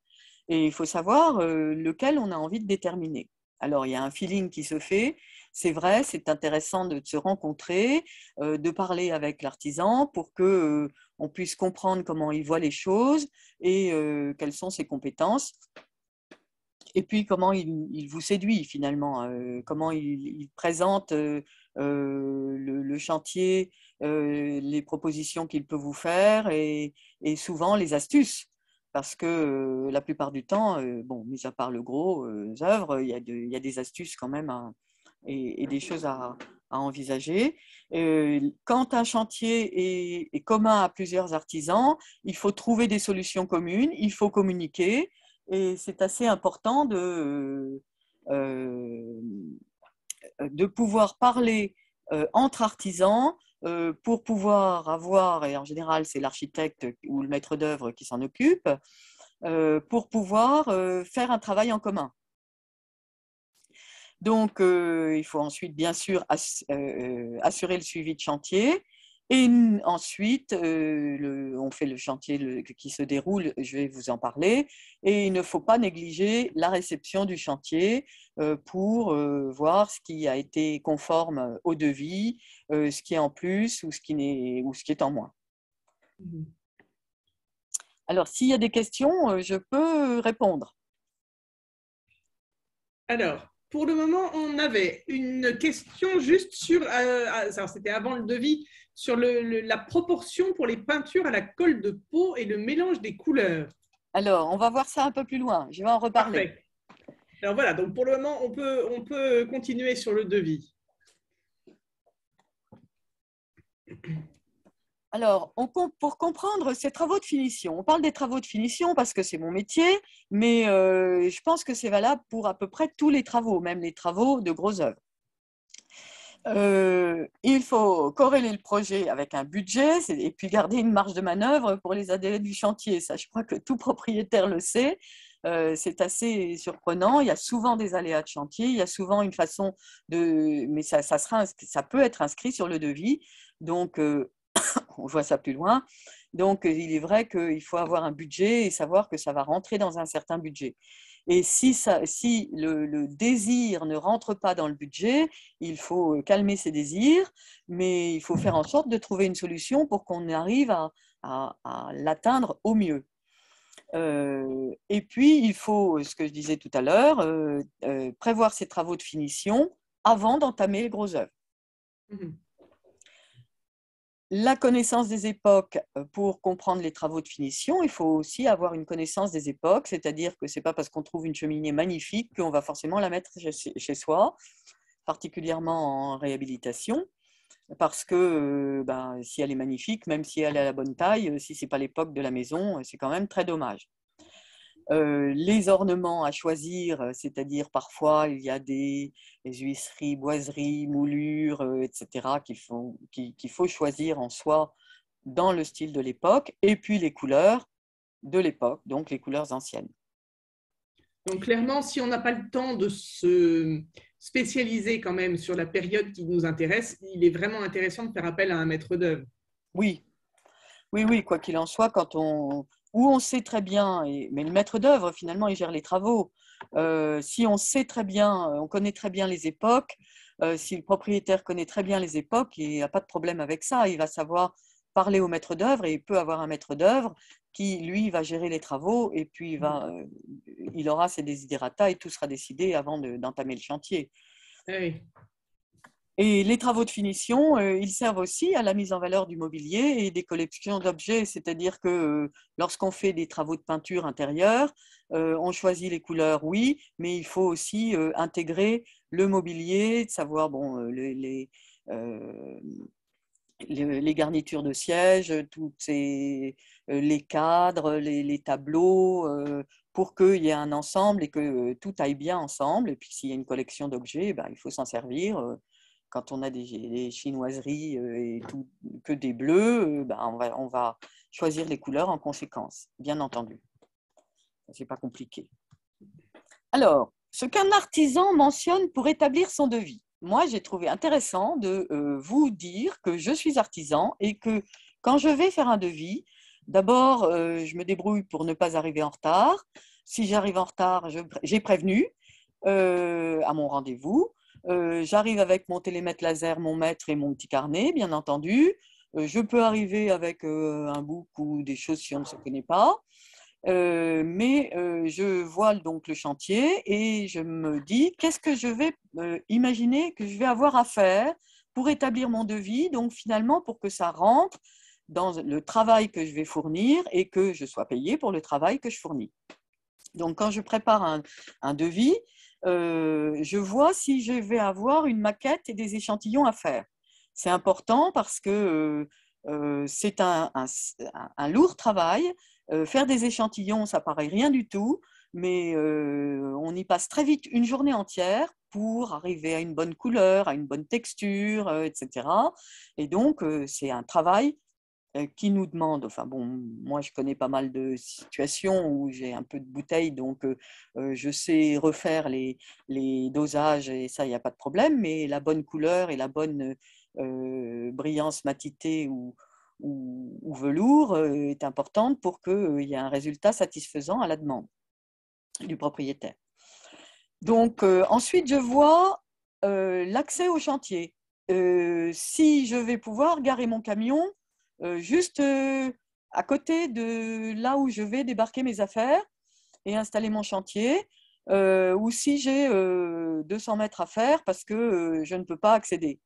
Et il faut savoir lequel on a envie de déterminer. Alors, il y a un feeling qui se fait, c'est vrai, c'est intéressant de se rencontrer, euh, de parler avec l'artisan pour que euh, on puisse comprendre comment il voit les choses et euh, quelles sont ses compétences. Et puis comment il, vous séduit finalement, comment il, présente le, chantier, les propositions qu'il peut vous faire et, souvent les astuces. Parce que la plupart du temps, bon, mis à part le gros œuvre, il y, y, a des astuces quand même à, et, des choses à, envisager. Euh, quand un chantier est, commun à plusieurs artisans, il faut trouver des solutions communes, il faut communiquer, et c'est assez important de, euh, euh, pouvoir parler entre artisans pour pouvoir avoir, et en général c'est l'architecte ou le maître d'œuvre qui s'en occupe, pour pouvoir faire un travail en commun. Donc, euh, il faut ensuite, bien sûr, euh, assurer le suivi de chantier. Et ensuite, euh, on fait le chantier qui se déroule, je vais vous en parler, et il ne faut pas négliger la réception du chantier pour voir ce qui a été conforme au devis, ce qui est en plus ou ce qui, ou ce qui est en moins. Mm-hmm. Alors, s'il y a des questions, je peux répondre. Alors, pour le moment, on avait une question juste sur, euh, c'était avant le devis, sur la proportion pour les peintures à la colle de peau et le mélange des couleurs. Alors, on va voir ça un peu plus loin. Je vais en reparler. Alors voilà, donc pour le moment, on peut, on peut continuer sur le devis. Alors, pour comprendre ces travaux de finition, on parle des travaux de finition parce que c'est mon métier, mais euh, je pense que c'est valable pour à peu près tous les travaux, même les travaux de gros œuvres. Euh, il faut corréler le projet avec un budget et puis garder une marge de manœuvre pour les adhérents du chantier. Ça, je crois que tout propriétaire le sait. Euh, c'est assez surprenant. Il y a souvent des aléas de chantier. Il y a souvent une façon de, mais ça, sera, ça peut être inscrit sur le devis. Donc, on voit ça plus loin. Donc, il est vrai qu'il faut avoir un budget et savoir que ça va rentrer dans un certain budget. Et si, le, désir ne rentre pas dans le budget, il faut calmer ses désirs, mais il faut faire en sorte de trouver une solution pour qu'on arrive à, l'atteindre au mieux. Euh, et puis, il faut, ce que je disais tout à l'heure, euh, euh, prévoir ses travaux de finition avant d'entamer les gros œuvres. Mm-hmm la connaissance des époques, euh, pour comprendre les travaux de finition, il faut aussi avoir une connaissance des époques, c'est-à-dire que ce n'est pas parce qu'on trouve une cheminée magnifique qu'on va forcément la mettre chez soi, particulièrement en réhabilitation, parce que euh, ben, si elle est magnifique, même si elle est à la bonne taille, euh, si ce n'est pas l'époque de la maison, c'est quand même très dommage les ornements à choisir, c'est-à-dire parfois il y a des, huisseries, boiseries, moulures, etc., qu'il faut, qu'il faut choisir en soi dans le style de l'époque, et puis les couleurs de l'époque, donc les couleurs anciennes. Donc clairement, si on n'a pas le temps de se spécialiser quand même sur la période qui nous intéresse, il est vraiment intéressant de faire appel à un maître d'œuvre. Oui, oui, oui, quoi qu'il en soit, quand on, où on sait très bien, mais le maître d'œuvre, finalement, il gère les travaux. Euh, si on sait très bien, euh, on connaît très bien les époques, euh, si le propriétaire connaît très bien les époques, il n'a pas de problème avec ça. Il va savoir parler au maître d'œuvre et il peut avoir un maître d'œuvre qui, lui, va gérer les travaux et puis il, va, mm. il aura ses desiderata et tout sera décidé avant d'entamer le chantier. Eh et les travaux de finition, euh, ils servent aussi à la mise en valeur du mobilier et des collections d'objets, c'est-à-dire que euh, lorsqu'on fait des travaux de peinture intérieure, euh, on choisit les couleurs, oui, mais il faut aussi intégrer le mobilier, de savoir bon, les, garnitures de sièges, toutes les cadres, les, tableaux, pour qu'il y ait un ensemble et que tout aille bien ensemble. Et puis s'il y a une collection d'objets, eh ben, il faut s'en servir quand on a des, chinoiseries euh, et tout, que des bleus, euh, ben, on, va, on, va, choisir les couleurs en conséquence, bien entendu. Ce n'est pas compliqué. Alors, ce qu'un artisan mentionne pour établir son devis. Moi, j'ai trouvé intéressant de euh, vous dire que je suis artisan et que quand je vais faire un devis, d'abord, je me débrouille pour ne pas arriver en retard. Si j'arrive en retard, j'ai prévenu à mon rendez-vous. J'arrive avec mon télémètre laser, mon maître et mon petit carnet, bien entendu. je peux arriver avec un bouc ou des choses si on ne se connaît pas. mais je voile donc le chantier et je me dis qu'est-ce que je vais imaginer que je vais avoir à faire pour établir mon devis, donc finalement pour que ça rentre dans le travail que je vais fournir et que je sois payé pour le travail que je fournis. Donc quand je prépare un devis, euh, je vois si je vais avoir une maquette et des échantillons à faire. C'est important parce que euh, euh, c'est un, lourd travail. faire des échantillons, ça paraît rien du tout, mais on y passe très vite une journée entière pour arriver à une bonne couleur, à une bonne texture, etc. Et donc, c'est un travail euh, qui nous demande enfin bon, moi je connais pas mal de situations où j'ai un peu de bouteille, donc euh, euh, je sais refaire les, les dosages et ça, il n'y a pas de problème, mais la bonne couleur et la bonne brillance matité ou, velours est importante pour qu'il y ait un résultat satisfaisant à la demande du propriétaire. Donc ensuite, je vois l'accès au chantier. si je vais pouvoir garer mon camion euh, juste euh, à côté de là où je vais débarquer mes affaires et installer mon chantier, euh, ou si j'ai 200 mètres à faire parce que je ne peux pas accéder.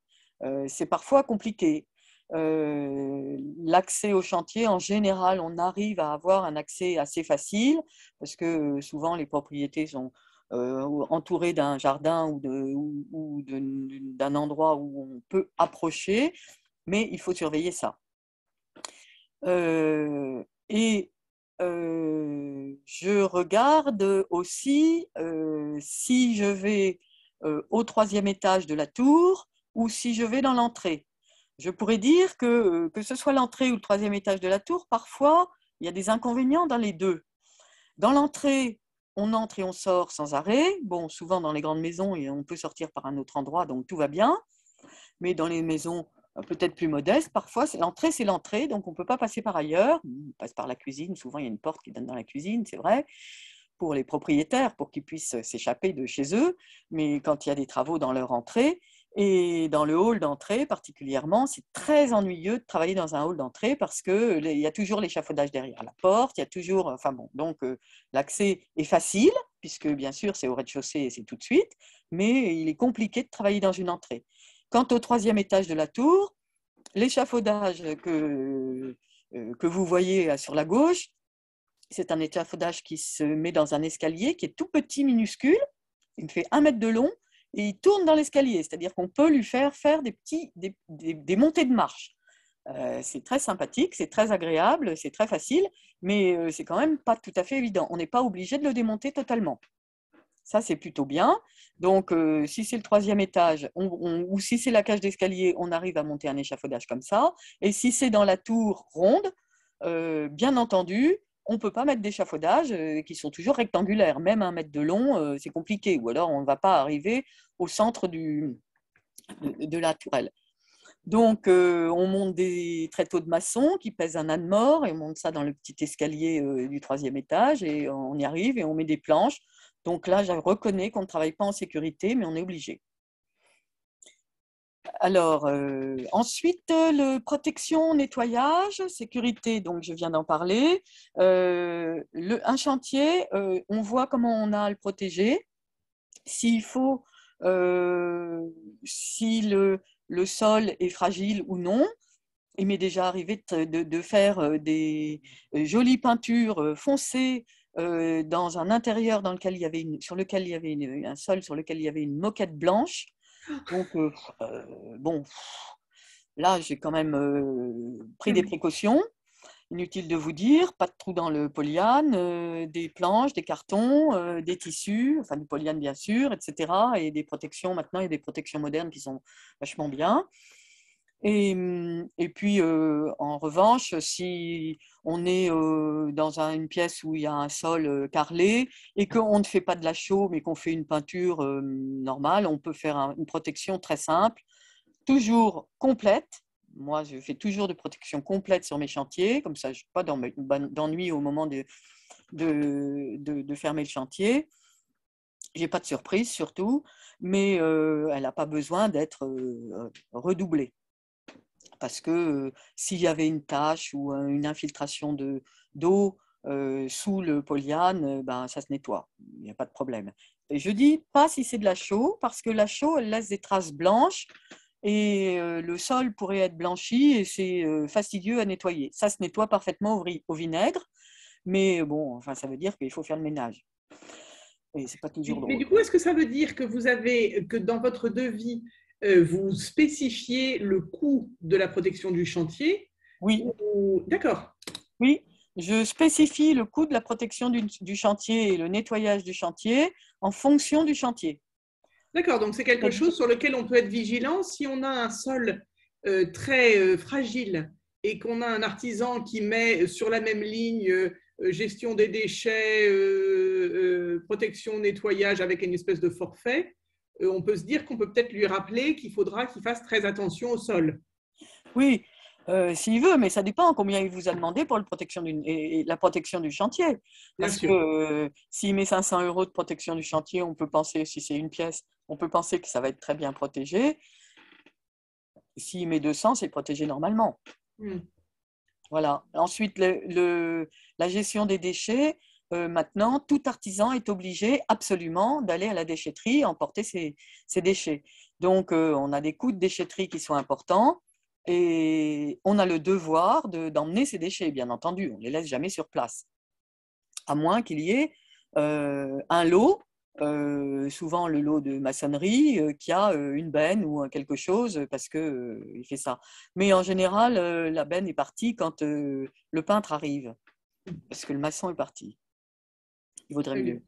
c'est parfois compliqué. L'accès au chantier, en général, on arrive à avoir un accès assez facile parce que souvent les propriétés sont entourées d'un jardin ou d'un endroit où on peut approcher, mais il faut surveiller ça. Euh, et euh, je regarde aussi euh, si je vais au troisième étage de la tour ou si je vais dans l'entrée. Je pourrais dire que, que ce soit l'entrée ou le troisième étage de la tour, parfois, il y a des inconvénients dans les deux. Dans l'entrée, on entre et on sort sans arrêt. Bon, souvent dans les grandes maisons, on peut sortir par un autre endroit, donc tout va bien. Mais dans les maisons euh, peut-être plus modeste. Parfois, l'entrée, c'est l'entrée, donc on ne peut pas passer par ailleurs. On passe par la cuisine, souvent il y a une porte qui donne dans la cuisine, c'est vrai, pour les propriétaires, pour qu'ils puissent s'échapper de chez eux. Mais quand il y a des travaux dans leur entrée, et dans le hall d'entrée particulièrement, c'est très ennuyeux de travailler dans un hall d'entrée parce qu'il y a toujours l'échafaudage derrière la porte, il y a toujours... Euh, enfin bon, donc euh, l'accès est facile, puisque bien sûr c'est au rez-de-chaussée et c'est tout de suite, mais il est compliqué de travailler dans une entrée. Quant au troisième étage de la tour, l'échafaudage que, euh, vous voyez euh, sur la gauche, c'est un échafaudage qui se met dans un escalier qui est tout petit, minuscule, il fait un mètre de long et il tourne dans l'escalier, c'est-à-dire qu'on peut lui faire faire des, petits, des, montées de marche. Euh, c'est très sympathique, c'est très agréable, c'est très facile, mais c'est quand même pas tout à fait évident. On n'est pas obligé de le démonter totalement. Ça, c'est plutôt bien. Donc, euh, si c'est le troisième étage, ou si c'est la cage d'escalier, on arrive à monter un échafaudage comme ça. Et si c'est dans la tour ronde, euh, bien entendu, on ne peut pas mettre d'échafaudages euh, qui sont toujours rectangulaires. Même un mètre de long, c'est compliqué. Ou alors, on ne va pas arriver au centre de, la tourelle. Donc, on monte des tréteaux de maçon qui pèsent un âne mort et on monte ça dans le petit escalier du troisième étage et on y arrive et on met des planches donc là, je reconnais qu'on ne travaille pas en sécurité, mais on est obligé. Alors, euh, ensuite, le protection, nettoyage, sécurité, donc je viens d'en parler. Euh, un chantier, euh, on voit comment on a à le protéger. S'il faut, si le, sol est fragile ou non. Il m'est déjà arrivé de, faire des jolies peintures foncées dans un intérieur dans lequel il y avait une, sur lequel il y avait une, un sol sur lequel il y avait une moquette blanche. Donc bon, là j'ai quand même pris des mmh. précautions. Inutile de vous dire, pas de trou dans le polyane, des planches, des cartons, des tissus, enfin du polyane bien sûr, etc. Et des protections maintenant, il y a des protections modernes qui sont vachement bien. Et, mmh, et puis en revanche, si on est dans une pièce où il y a un sol carrelé et qu'on ne fait pas de la chaux, mais qu'on fait une peinture normale, on peut faire une protection très simple, toujours complète. Moi, je fais toujours de protection complète sur mes chantiers, comme ça, je n'ai pas bah, d'ennui au moment de, fermer le chantier. J'ai pas de surprise surtout, mais elle n'a pas besoin d'être redoublée parce que s'il y avait une tache ou une infiltration d'eau sous le polyane, ben, ça se nettoie, il n'y a pas de problème. Et je dis pas si c'est de la chaux, parce que la chaux, elle laisse des traces blanches et le sol pourrait être blanchi et c'est fastidieux à nettoyer. Ça se nettoie parfaitement au, vinaigre, mais bon, enfin, ça veut dire qu'il faut faire le ménage. Et c'est pas toujours drôle. Mais du coup, est-ce que ça veut dire que vous avez, que dans votre devis, euh, vous spécifiez le coût de la protection du chantier Oui. D'accord. Oui, je spécifie le coût de la protection du, chantier et le nettoyage du chantier en fonction du chantier. D'accord, donc c'est quelque chose sur lequel on peut être vigilant si on a un sol euh, très euh, fragile et qu'on a un artisan qui met sur la même ligne gestion des déchets, protection, nettoyage avec une espèce de forfait euh, on peut se dire qu'on peut peut-être lui rappeler qu'il faudra qu'il fasse très attention au sol. Oui, euh, s'il veut, mais ça dépend combien il vous a demandé pour la protection du chantier. Parce que euh, s'il met 500 euros de protection du chantier, on peut penser, si c'est une pièce, on peut penser que ça va être très bien protégé. S'il met 200, c'est protégé normalement. Hmm. Voilà. Ensuite, la gestion des déchets, euh, maintenant, tout artisan est obligé absolument d'aller à la déchetterie et emporter ses, déchets. Donc, euh, on a des coûts de déchetterie qui sont importants et on a le devoir d'emmener ces ses déchets, bien entendu. On ne les laisse jamais sur place, à moins qu'il y ait euh, un lot, souvent le lot de maçonnerie, qui a une benne ou quelque chose parce qu'il fait ça. Mais en général, la benne est partie quand le peintre arrive parce que le maçon est parti il vaudrait mieux.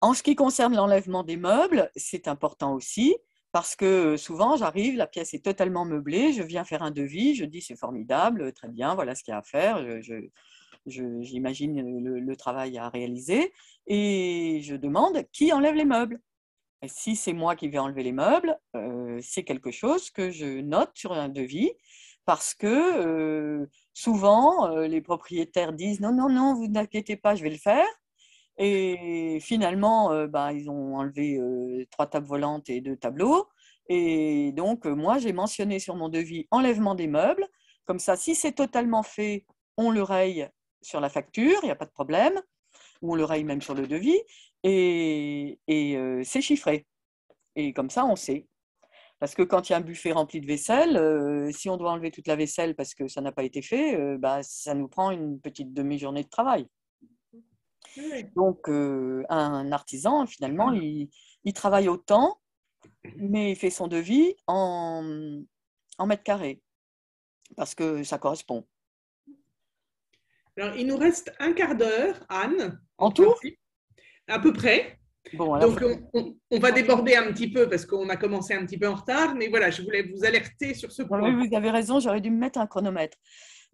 En ce qui concerne l'enlèvement des meubles, c'est important aussi parce que euh, souvent j'arrive, la pièce est totalement meublée, je viens faire un devis, je dis c'est formidable, très bien, voilà ce qu'il y a à faire, j'imagine euh, le, travail à réaliser et je demande qui enlève les meubles. si c'est moi qui vais enlever les meubles, euh, c'est quelque chose que je note sur un devis parce que euh, souvent, euh, les propriétaires disent non, non, non, vous n'inquiétez pas, je vais le faire. Et finalement, euh, bah, ils ont enlevé trois tables volantes et deux tableaux. Et donc, moi, j'ai mentionné sur mon devis enlèvement des meubles. Comme ça, si c'est totalement fait, on le raye sur la facture, il n'y a pas de problème. Ou on le raye même sur le devis. Et, et c'est chiffré. Et comme ça, on sait. Parce que quand il y a un buffet rempli de vaisselle, euh, si on doit enlever toute la vaisselle parce que ça n'a pas été fait, euh, bah, ça nous prend une petite demi-journée de travail. Donc, euh, un artisan, finalement, il, travaille autant, mais il fait son devis en, en mètres carrés, parce que ça correspond. Alors, il nous reste un quart d'heure, Anne. En tout À peu près. Donc, on, va déborder un petit peu parce qu'on a commencé un petit peu en retard, mais voilà, je voulais vous alerter sur ce point. vous avez raison, j'aurais dû me mettre un chronomètre.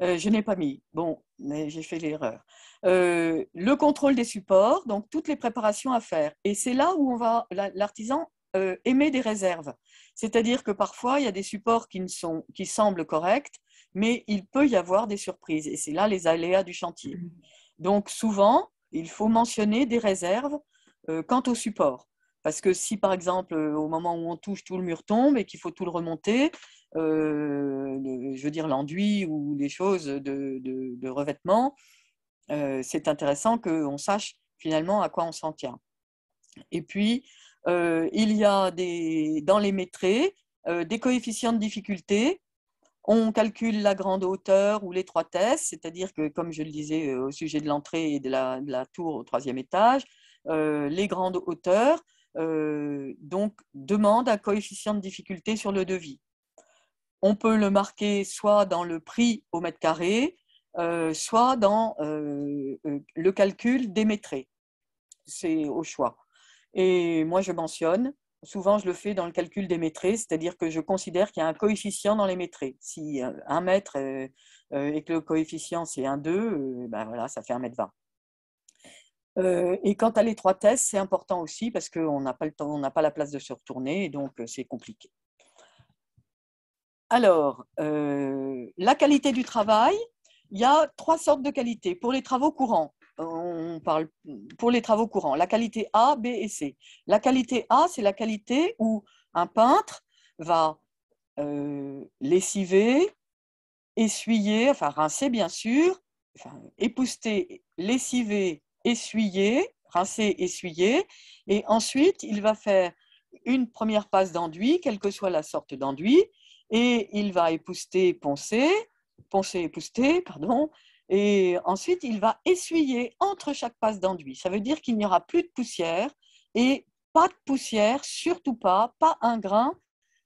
Euh, je n'ai pas mis. Bon, mais j'ai fait l'erreur. Euh, le contrôle des supports, donc toutes les préparations à faire. Et c'est là où on va, l'artisan euh, émet des réserves. C'est-à-dire que parfois, il y a des supports qui, sont, qui semblent corrects, mais il peut y avoir des surprises. Et c'est là les aléas du chantier. Mmh. Donc souvent, il faut mentionner des réserves euh, quant au support. Parce que si, par exemple, euh, au moment où on touche, tout le mur tombe et qu'il faut tout le remonter, euh, je veux dire l'enduit ou les choses de, revêtement, c'est intéressant qu'on sache finalement à quoi on s'en tient. Et puis, il y a dans les maîtres des coefficients de difficulté. On calcule la grande hauteur ou l'étroitesse, c'est-à-dire que, comme je le disais au sujet de l'entrée et de la tour au troisième étage, euh, les grandes hauteurs, euh, donc demande un coefficient de difficulté sur le devis. On peut le marquer soit dans le prix au mètre carré, euh, soit dans le calcul des métrés. C'est au choix. Et moi, je mentionne, souvent je le fais dans le calcul des métrés, c'est-à-dire que je considère qu'il y a un coefficient dans les métrés. Si un mètre et que le coefficient c'est 1,2, ben voilà, ça fait 1,20 mètre. Euh, et quant à l'étroitesse, c'est important aussi parce qu'on n'a pas le temps, on n'a pas la place de se retourner, et donc euh, c'est compliqué. Alors, euh, la qualité du travail, il y a trois sortes de qualités. Pour les travaux courants, on parle pour les travaux courants, la qualité A, B et C. La qualité A, c'est la qualité où un peintre va lessiver, essuyer, enfin rincer bien sûr, enfin, épousseter, lessiver, essuyer, rincer, essuyer. Et ensuite, il va faire une première passe d'enduit, quelle que soit la sorte d'enduit, et il va épousseter, poncer, poncer, épousseter, pardon, et ensuite il va essuyer entre chaque passe d'enduit. Ça veut dire qu'il n'y aura plus de poussière et pas de poussière, surtout pas, pas un grain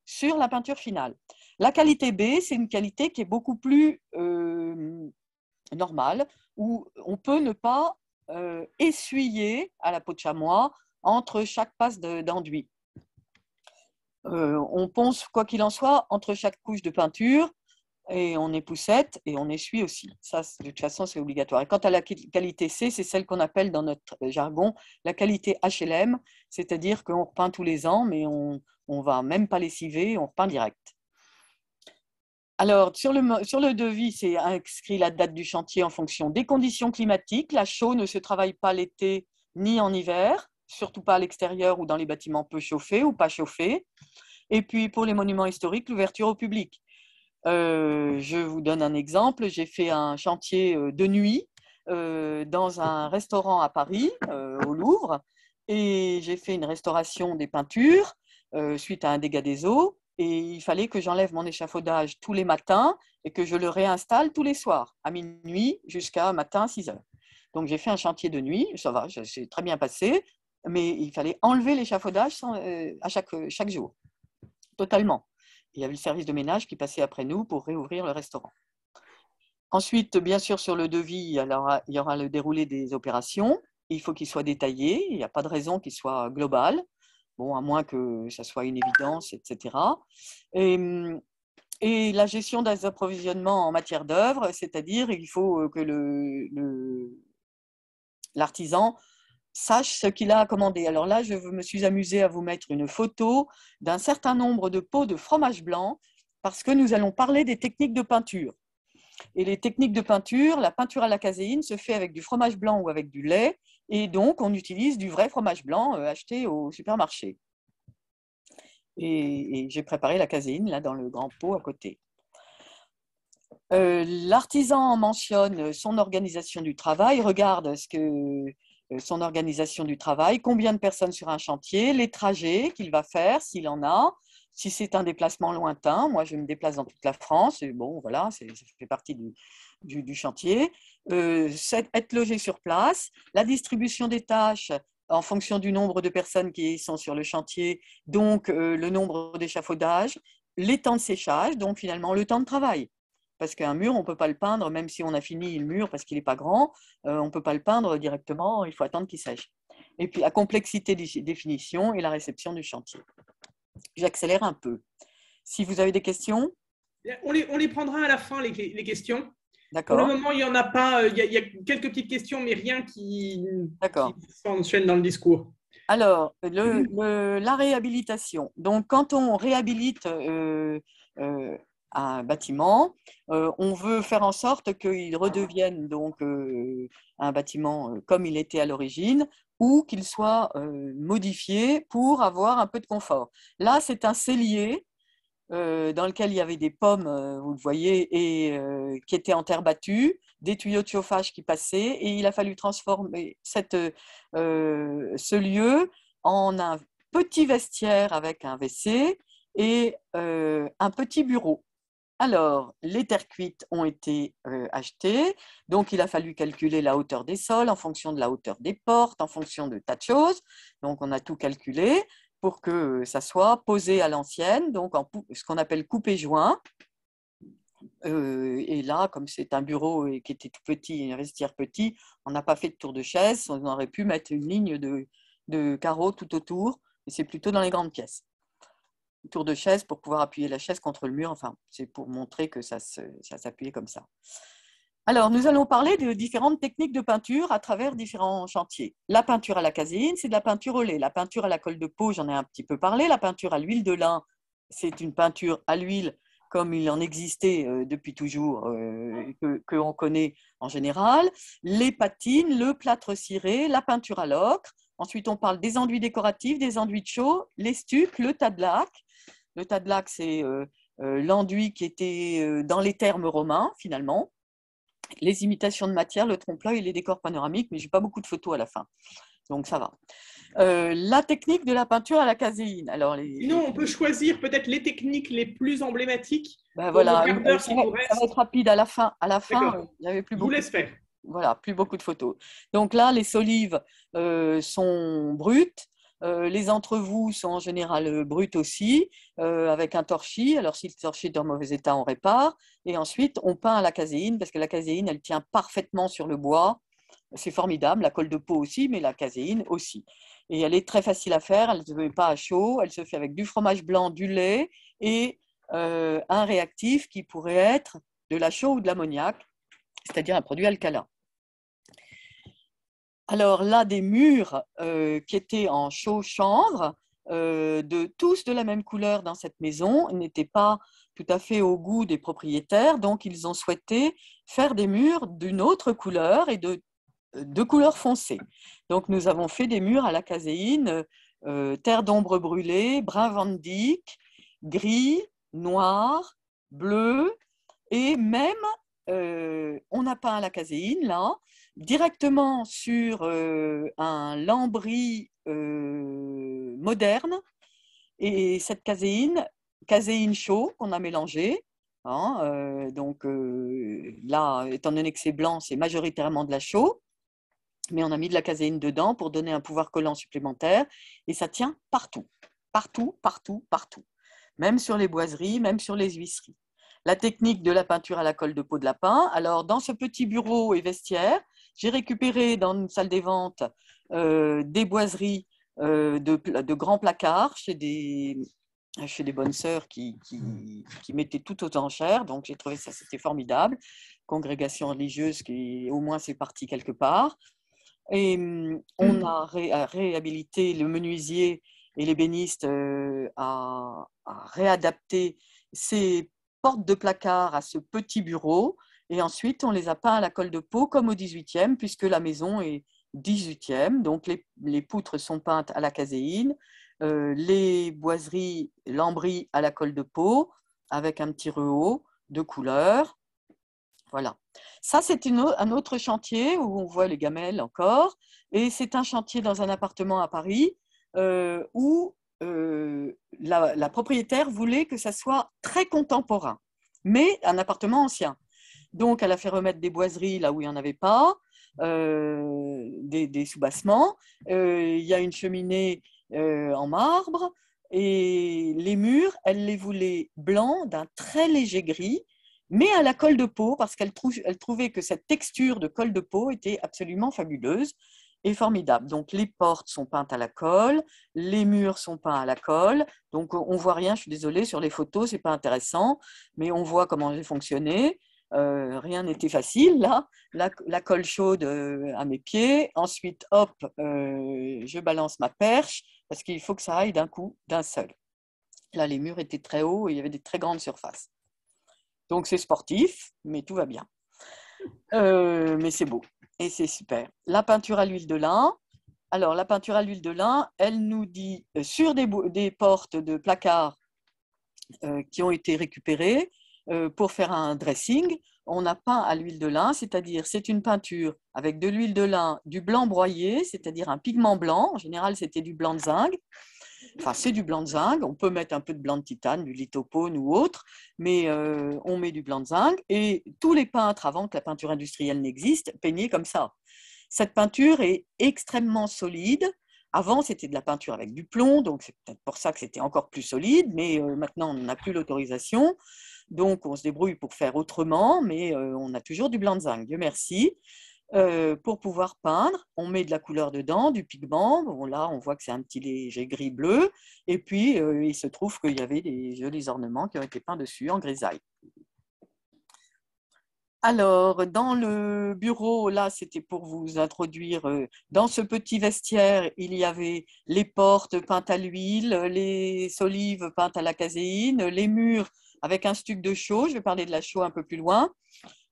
sur la peinture finale. La qualité B, c'est une qualité qui est beaucoup plus euh, normale, où on peut ne pas euh, essuyer à la peau de chamois entre chaque passe d'enduit. Euh, on ponce, quoi qu'il en soit, entre chaque couche de peinture et on époussette et on essuie aussi. Ça, de toute façon, c'est obligatoire. Et quant à la qualité C, c'est celle qu'on appelle dans notre euh, jargon la qualité HLM, c'est-à-dire qu'on repeint tous les ans, mais on ne va même pas lessiver, on repeint direct. Alors, sur le, devis, c'est inscrit la date du chantier en fonction des conditions climatiques. La chaux ne se travaille pas l'été ni en hiver, surtout pas à l'extérieur ou dans les bâtiments peu chauffés ou pas chauffés. Et puis, pour les monuments historiques, l'ouverture au public. Euh, je vous donne un exemple. J'ai fait un chantier euh, de nuit euh, dans un restaurant à Paris, au Louvre, et j'ai fait une restauration des peintures suite à un dégât des eaux. Et il fallait que j'enlève mon échafaudage tous les matins et que je le réinstalle tous les soirs, à minuit jusqu'à matin 6 heures. Donc j'ai fait un chantier de nuit, ça va, c'est très bien passé, mais il fallait enlever l'échafaudage euh, à chaque, chaque jour, totalement. Il y avait le service de ménage qui passait après nous pour réouvrir le restaurant. Ensuite, bien sûr, sur le devis, alors, il y aura le déroulé des opérations. Il faut qu'il soit détaillé. Il n'y a pas de raison qu'il soit global bon, à moins que ça soit une évidence, etc. Et, la gestion des approvisionnements en matière d'œuvre, c'est-à-dire il faut que l'artisan le, sache ce qu'il a à commander. Alors là, je me suis amusée à vous mettre une photo d'un certain nombre de pots de fromage blanc parce que nous allons parler des techniques de peinture. Et les techniques de peinture, la peinture à la caséine se fait avec du fromage blanc ou avec du lait. Et donc, on utilise du vrai fromage blanc euh, acheté au supermarché. Et, j'ai préparé la caséine là dans le grand pot à côté. Euh, l'artisan mentionne son organisation du travail, regarde ce que euh, son organisation du travail, combien de personnes sur un chantier, les trajets qu'il va faire s'il en a, si c'est un déplacement lointain, moi je me déplace dans toute la France, et bon voilà, ça fait partie du, du, chantier, euh, être logé sur place, la distribution des tâches en fonction du nombre de personnes qui sont sur le chantier, donc euh, le nombre d'échafaudages, les temps de séchage, donc finalement le temps de travail. Parce qu'un mur, on ne peut pas le peindre, même si on a fini le mur parce qu'il n'est pas grand, euh, on ne peut pas le peindre directement, il faut attendre qu'il sèche. Et puis la complexité des définitions et la réception du chantier. J'accélère un peu. Si vous avez des questions on les, on les prendra à la fin, les questions. Pour le moment, il y en a pas. Euh, il y a, quelques petites questions, mais rien qui, qui s'enchaîne dans le discours. Alors, mhm. la réhabilitation. Donc, quand on réhabilite euh, euh, un bâtiment, on veut faire en sorte qu'il redevienne donc un bâtiment comme il était à l'origine ou qu'il soit modifié pour avoir un peu de confort. Là, c'est un cellier euh, dans lequel il y avait des pommes, euh, vous le voyez, et euh, qui étaient en terre battue, des tuyaux de chauffage qui passaient, et il a fallu transformer ce lieu en un petit vestiaire avec un WC et un petit bureau. Alors, les terres cuites ont été achetées, donc il a fallu calculer la hauteur des sols en fonction de la hauteur des portes, en fonction de tas de choses. Donc, on a tout calculé pour que euh, ça soit posé à l'ancienne, donc ce qu'on appelle coupé-joint. Euh, et là, comme c'est un bureau qui était tout petit, une vestiaire petit, on n'a pas fait de tour de chaise, on aurait pu mettre une ligne de, de carreaux tout autour, mais c'est plutôt dans les grandes pièces. tour de chaise pour pouvoir appuyer la chaise contre le mur, enfin, c'est pour montrer que ça s'appuyait comme ça. Alors, nous allons parler de différentes techniques de peinture à travers différents chantiers. La peinture à la caséine, c'est de la peinture au lait. La peinture à la colle de peau, j'en ai un petit peu parlé. La peinture à l'huile de lin, c'est une peinture à l'huile comme il en existait euh, depuis toujours, euh, que qu'on connaît en général. Les patines, le plâtre ciré, la peinture à l'ocre. Ensuite, on parle des enduits décoratifs, des enduits de chaux, les stucs, le tas de lac. Le tas de c'est euh, l'enduit qui était dans les termes romains, finalement les imitations de matière, le trompe-l'œil et les décors panoramiques, mais j'ai pas beaucoup de photos à la fin. Donc ça va. Euh, la technique de la peinture à la caséine. Alors Non, on peut choisir peut-être les techniques les plus emblématiques. Ben voilà, ça va, être rapide à la fin. À la fin, plus beaucoup. Je vous laisse faire. Voilà, plus beaucoup de photos. Donc là, les solives euh, sont brutes. Euh, les entre-vous sont en général euh, bruts aussi, euh, avec un torchis. Alors, si le torchis est en mauvais état, on répare. Et ensuite, on peint à la caséine, parce que la caséine, elle tient parfaitement sur le bois. C'est formidable, la colle de peau aussi, mais la caséine aussi. Et elle est très facile à faire, elle ne se fait pas à chaud, elle se fait avec du fromage blanc, du lait et un réactif qui pourrait être de la chaux ou de l'ammoniaque, c'est-à-dire un produit alcalin. Alors là, des murs euh, qui étaient en chaud chanvre, euh, de, tous de la même couleur dans cette maison, n'étaient pas tout à fait au goût des propriétaires, donc ils ont souhaité faire des murs d'une autre couleur et de, couleur foncée. Donc nous avons fait des murs à la caséine, euh, terre d'ombre brûlée, brun vandique, gris, noir, bleu, et même, on a peint à la caséine là, directement sur euh, un lambris euh, moderne et cette caséine, caséine chaud, qu'on a mélangée. Hein, euh, donc là, étant donné que c'est blanc, c'est majoritairement de la chaux, mais on a mis de la caséine dedans pour donner un pouvoir collant supplémentaire et ça tient partout, partout, partout, partout, même sur les boiseries, même sur les huisseries la technique de la peinture à la colle de peau de lapin. Alors, dans ce petit bureau et vestiaire, j'ai récupéré dans une salle des ventes euh, des boiseries euh, de, grands placards chez des, chez des bonnes sœurs qui, qui, mettaient tout autant cher. Donc j'ai trouvé ça, c'était formidable. Congrégation religieuse qui, au moins, s'est partie quelque part. Et mm, on mm. a, réhabilité le menuisier et l'ébéniste euh, à réadapter ces portes de placard à ce petit bureau et ensuite, on les a peints à la colle de peau comme au 18e, puisque la maison est 18e. Donc, les, poutres sont peintes à la caséine, euh, les boiseries, lambris à la colle de peau, avec un petit rehaut de couleur. Voilà. Ça, c'est un autre chantier où on voit les gamelles encore. Et c'est un chantier dans un appartement à Paris euh, où euh, la, la propriétaire voulait que ça soit très contemporain, mais un appartement ancien. Donc, elle a fait remettre des boiseries là où il n'y en avait pas, euh, des, des soubassements. Euh, il y a une cheminée euh, en marbre. Et les murs, elle les voulait blancs, d'un très léger gris, mais à la colle de peau, parce qu'elle trouvait que cette texture de colle de peau était absolument fabuleuse et formidable. Donc les portes sont peintes à la colle, les murs sont peints à la colle. Donc on voit rien, je suis désolée, sur les photos, c'est pas intéressant, mais on voit comment j'ai fonctionné. Euh, rien n'était facile. Là, la, colle chaude euh, à mes pieds. Ensuite, hop, euh, je balance ma perche parce qu'il faut que ça aille d'un coup, d'un seul. Là, les murs étaient très hauts et il y avait des très grandes surfaces. Donc, c'est sportif, mais tout va bien. mais c'est beau et c'est super. La peinture à l'huile de lin. Alors, la peinture à l'huile de lin, elle nous dit sur des, des portes de placards qui ont été récupérées, euh, pour faire un dressing, on a peint à l'huile de lin, c'est-à-dire c'est une peinture avec de l'huile de lin, du blanc broyé, c'est-à-dire un pigment blanc. En général, c'était du blanc de zinc. Enfin, c'est du blanc de zinc. On peut mettre un peu de blanc de titane, du lithopone ou autre, mais euh, on met du blanc de zinc. Et tous les peintres, avant que la peinture industrielle n'existe, peignaient comme ça. Cette peinture est extrêmement solide. Avant, c'était de la peinture avec du plomb, donc c'est peut-être pour ça que c'était encore plus solide, mais euh, maintenant, on n'a plus l'autorisation. Donc, on se débrouille pour faire autrement, mais euh, on a toujours du blanc de zinc, Dieu merci. Euh, pour pouvoir peindre, on met de la couleur dedans, du pigment. Bon, là, on voit que c'est un petit léger gris-bleu. Et puis, euh, il se trouve qu'il y avait des jolis ornements qui ont été peints dessus en grisaille. Alors, dans le bureau, là, c'était pour vous introduire, dans ce petit vestiaire, il y avait les portes peintes à l'huile, les solives peintes à la caséine, les murs avec un stuc de chaux. Je vais parler de la chaux un peu plus loin.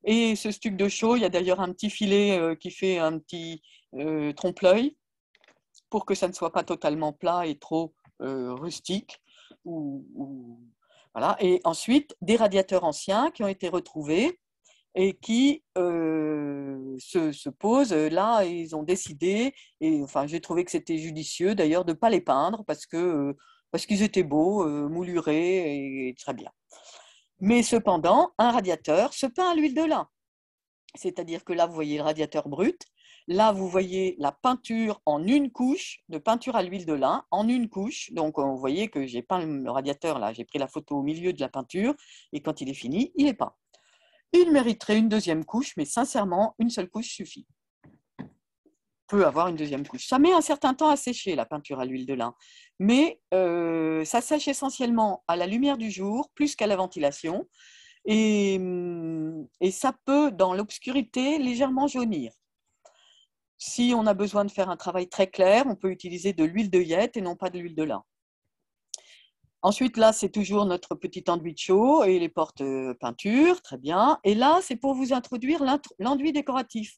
Et ce stuc de chaux, il y a d'ailleurs un petit filet euh, qui fait un petit euh, trompe-l'œil pour que ça ne soit pas totalement plat et trop euh, rustique. Ou, voilà. Et ensuite, des radiateurs anciens qui ont été retrouvés et qui se, se, posent là. ils ont décidé, et enfin, j'ai trouvé que c'était judicieux d'ailleurs de ne pas les peindre parce que parce qu'ils étaient beaux, moulurés et très bien. Mais cependant, un radiateur se peint à l'huile de lin. C'est-à-dire que là, vous voyez le radiateur brut. Là, vous voyez la peinture en une couche, de peinture à l'huile de lin, en une couche. Donc, vous voyez que j'ai peint le radiateur là. J'ai pris la photo au milieu de la peinture et quand il est fini, il est peint. Il mériterait une deuxième couche, mais sincèrement, une seule couche suffit peut avoir une deuxième couche. Ça met un certain temps à sécher, la peinture à l'huile de lin, mais euh, ça sèche essentiellement à la lumière du jour, plus qu'à la ventilation, hum, et, ça peut, dans l'obscurité, légèrement jaunir. Si on a besoin de faire un travail très clair, on peut utiliser de l'huile de et non pas de l'huile de lin. Ensuite, là, c'est toujours notre petit enduit de chaud et les portes euh, peinture, très bien. Et là, c'est pour vous introduire l'enduit décoratif.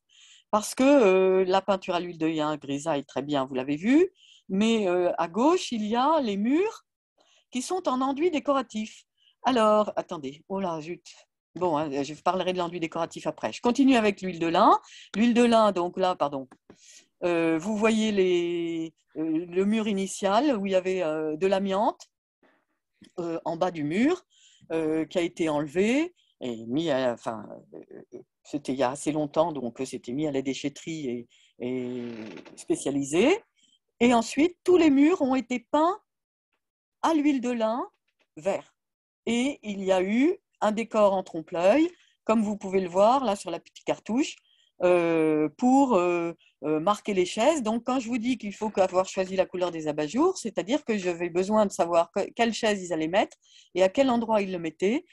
Parce que euh, la peinture à l'huile de lin grisaille, très bien, vous l'avez vu, mais euh, à gauche, il y a les murs qui sont en enduit décoratif. Alors, attendez, oh là, zut. Bon, hein, je parlerai de l'enduit décoratif après. Je continue avec l'huile de lin. L'huile de lin, donc là, pardon, euh, vous voyez les, le mur initial où il y avait de l'amiante en bas du mur qui a été enlevé et mis, à, enfin, c'était il y a assez longtemps, donc euh, c'était mis à la déchetterie et, spécialisé. Et ensuite, tous les murs ont été peints à l'huile de lin vert. Et il y a eu un décor en trompe-l'œil, comme vous pouvez le voir là sur la petite cartouche, euh, pour euh, marquer les chaises. Donc, quand je vous dis qu'il faut avoir choisi la couleur des abat-jours, c'est-à-dire que j'avais besoin de savoir quelle chaise ils allaient mettre et à quel endroit ils le mettaient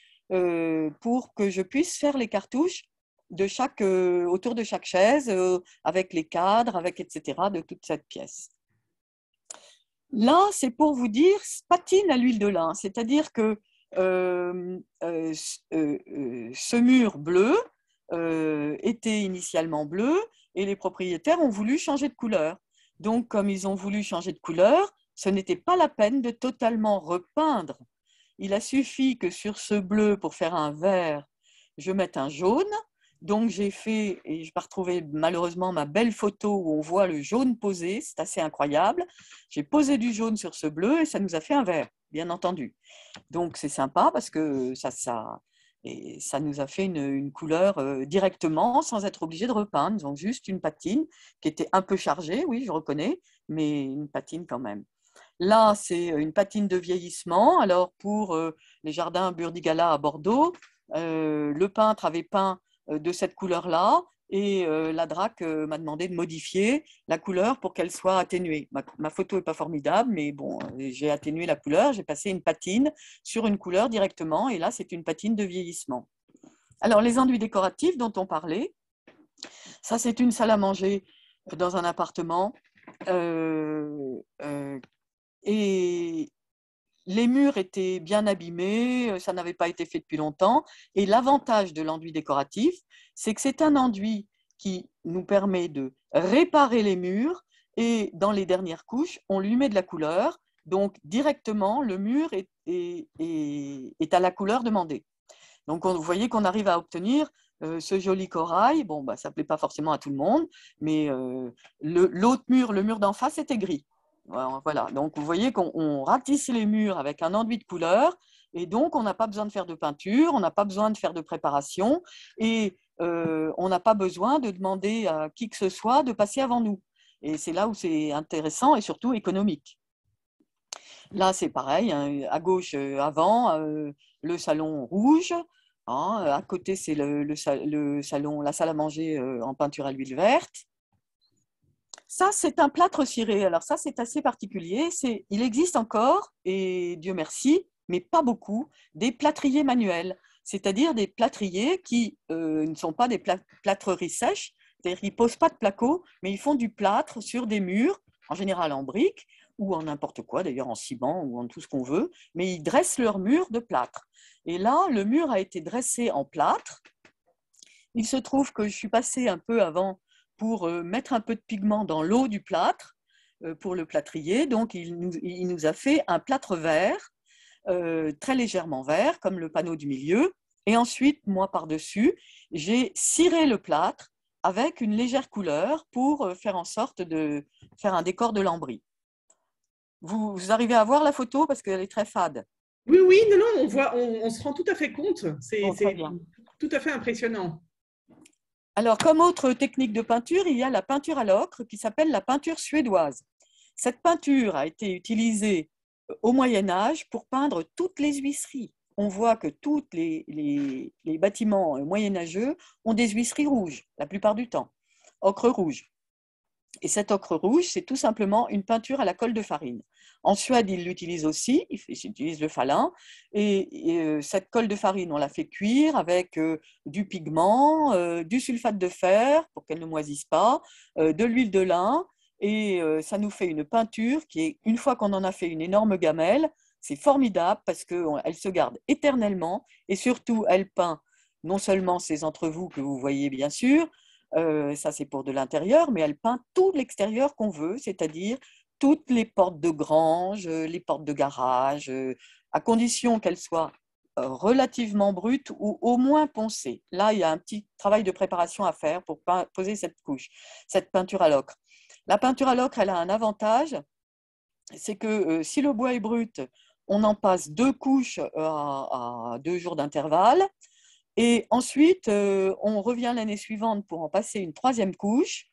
pour que je puisse faire les cartouches de chaque, euh, autour de chaque chaise, euh, avec les cadres, avec etc., de toute cette pièce. Là, c'est pour vous dire, patine à l'huile de lin, c'est-à-dire que euh, ce mur bleu était initialement bleu et les propriétaires ont voulu changer de couleur. Donc, comme ils ont voulu changer de couleur, ce n'était pas la peine de totalement repeindre. Il a suffi que sur ce bleu, pour faire un vert, je mette un jaune donc j'ai fait, et je vais retrouver malheureusement ma belle photo où on voit le jaune posé, c'est assez incroyable. J'ai posé du jaune sur ce bleu et ça nous a fait un vert, bien entendu. Donc c'est sympa parce que ça, ça, et ça nous a fait une, couleur euh, directement sans être obligé de repeindre. donc juste une patine qui était un peu chargée, oui, je reconnais, mais une patine quand même. Là, c'est euh, une patine de vieillissement. Alors pour euh, les jardins Burdigala à Bordeaux, le peintre avait peint euh, de cette couleur-là, et euh, la DRAC euh, m'a demandé de modifier la couleur pour qu'elle soit atténuée. Ma, photo n'est pas formidable, mais bon, j'ai atténué la couleur, j'ai passé une patine sur une couleur directement, et là, c'est une patine de vieillissement. Alors, les enduits décoratifs dont on parlait, ça, c'est une salle à manger dans un appartement. et les murs étaient bien abîmés, euh, ça n'avait pas été fait depuis longtemps. Et l'avantage de l'enduit décoratif, c'est que c'est un enduit qui nous permet de réparer les murs et dans les dernières couches, on lui met de la couleur. Donc directement, le mur est, à la couleur demandée. Donc vous voyez qu'on arrive à obtenir euh, ce joli corail. Bon, bah, ça ne plaît pas forcément à tout le monde, mais euh, l'autre mur, le mur d'en face, était gris. Voilà, donc vous voyez qu'on ratisse les murs avec un enduit de couleur et donc on n'a pas besoin de faire de peinture, on n'a pas besoin de faire de préparation et euh, on n'a pas besoin de demander à qui que ce soit de passer avant nous. Et c'est là où c'est intéressant et surtout économique. Là, c'est pareil, hein, à gauche euh, avant, euh, le salon rouge, hein, à côté, c'est le, salon, la salle à manger en peinture à l'huile verte. Ça, c'est un plâtre ciré. Alors ça, c'est assez particulier. C'est, il existe encore, et Dieu merci, mais pas beaucoup, des plâtriers manuels, c'est-à-dire des plâtriers qui euh, ne sont pas des plâtreries sèches, c'est-à-dire qu'ils ne posent pas de placo, mais ils font du plâtre sur des murs, en général en briques, ou en n'importe quoi, d'ailleurs en ciment ou en tout ce qu'on veut, mais ils dressent leurs murs de plâtre. Et là, le mur a été dressé en plâtre. Il se trouve que je suis passé un peu avant pour euh, mettre un peu de pigment dans l'eau du plâtre euh, pour le plâtrier. Donc, il nous, a fait un plâtre vert, euh, très légèrement vert, comme le panneau du milieu. Et ensuite, moi, par-dessus, j'ai ciré le plâtre avec une légère couleur pour faire en sorte de faire un décor de lambris. Vous, arrivez à voir la photo parce qu'elle est très fade. Oui, oui, non, non, on, voit, on, se rend tout à fait compte. C'est tout à fait impressionnant. Alors, comme autre technique de peinture, il y a la peinture à l'ocre qui s'appelle la peinture suédoise. Cette peinture a été utilisée euh, au Moyen Âge pour peindre toutes les huisseries. On voit que tous les, les, les, bâtiments euh, moyenâgeux ont des huisseries rouges, la plupart du temps, ocre rouge. Et cette ocre rouge, c'est tout simplement une peinture à la colle de farine. En Suède, ils l'utilisent aussi, ils utilisent le falin. Et, euh, cette colle de farine, on la fait cuire avec euh, du pigment, euh, du sulfate de fer pour qu'elle ne moisisse pas, de l'huile de lin. Et ça nous fait une peinture qui est, une fois qu'on en a fait une énorme gamelle, c'est formidable parce qu'elle se garde éternellement et surtout, elle peint non seulement ces vous que vous voyez bien sûr, ça c'est pour de l'intérieur, mais elle peint tout l'extérieur qu'on veut, c'est-à-dire toutes les portes de grange, euh, les portes de garage, euh, à condition qu'elles soient euh, relativement brutes ou au moins poncées. Là, il y a un petit travail de préparation à faire pour poser cette couche, cette peinture à l'ocre. La peinture à l'ocre, elle a un avantage, c'est que si le bois est brut, on en passe deux couches à, deux jours d'intervalle, et ensuite, on revient l'année suivante pour en passer une troisième couche,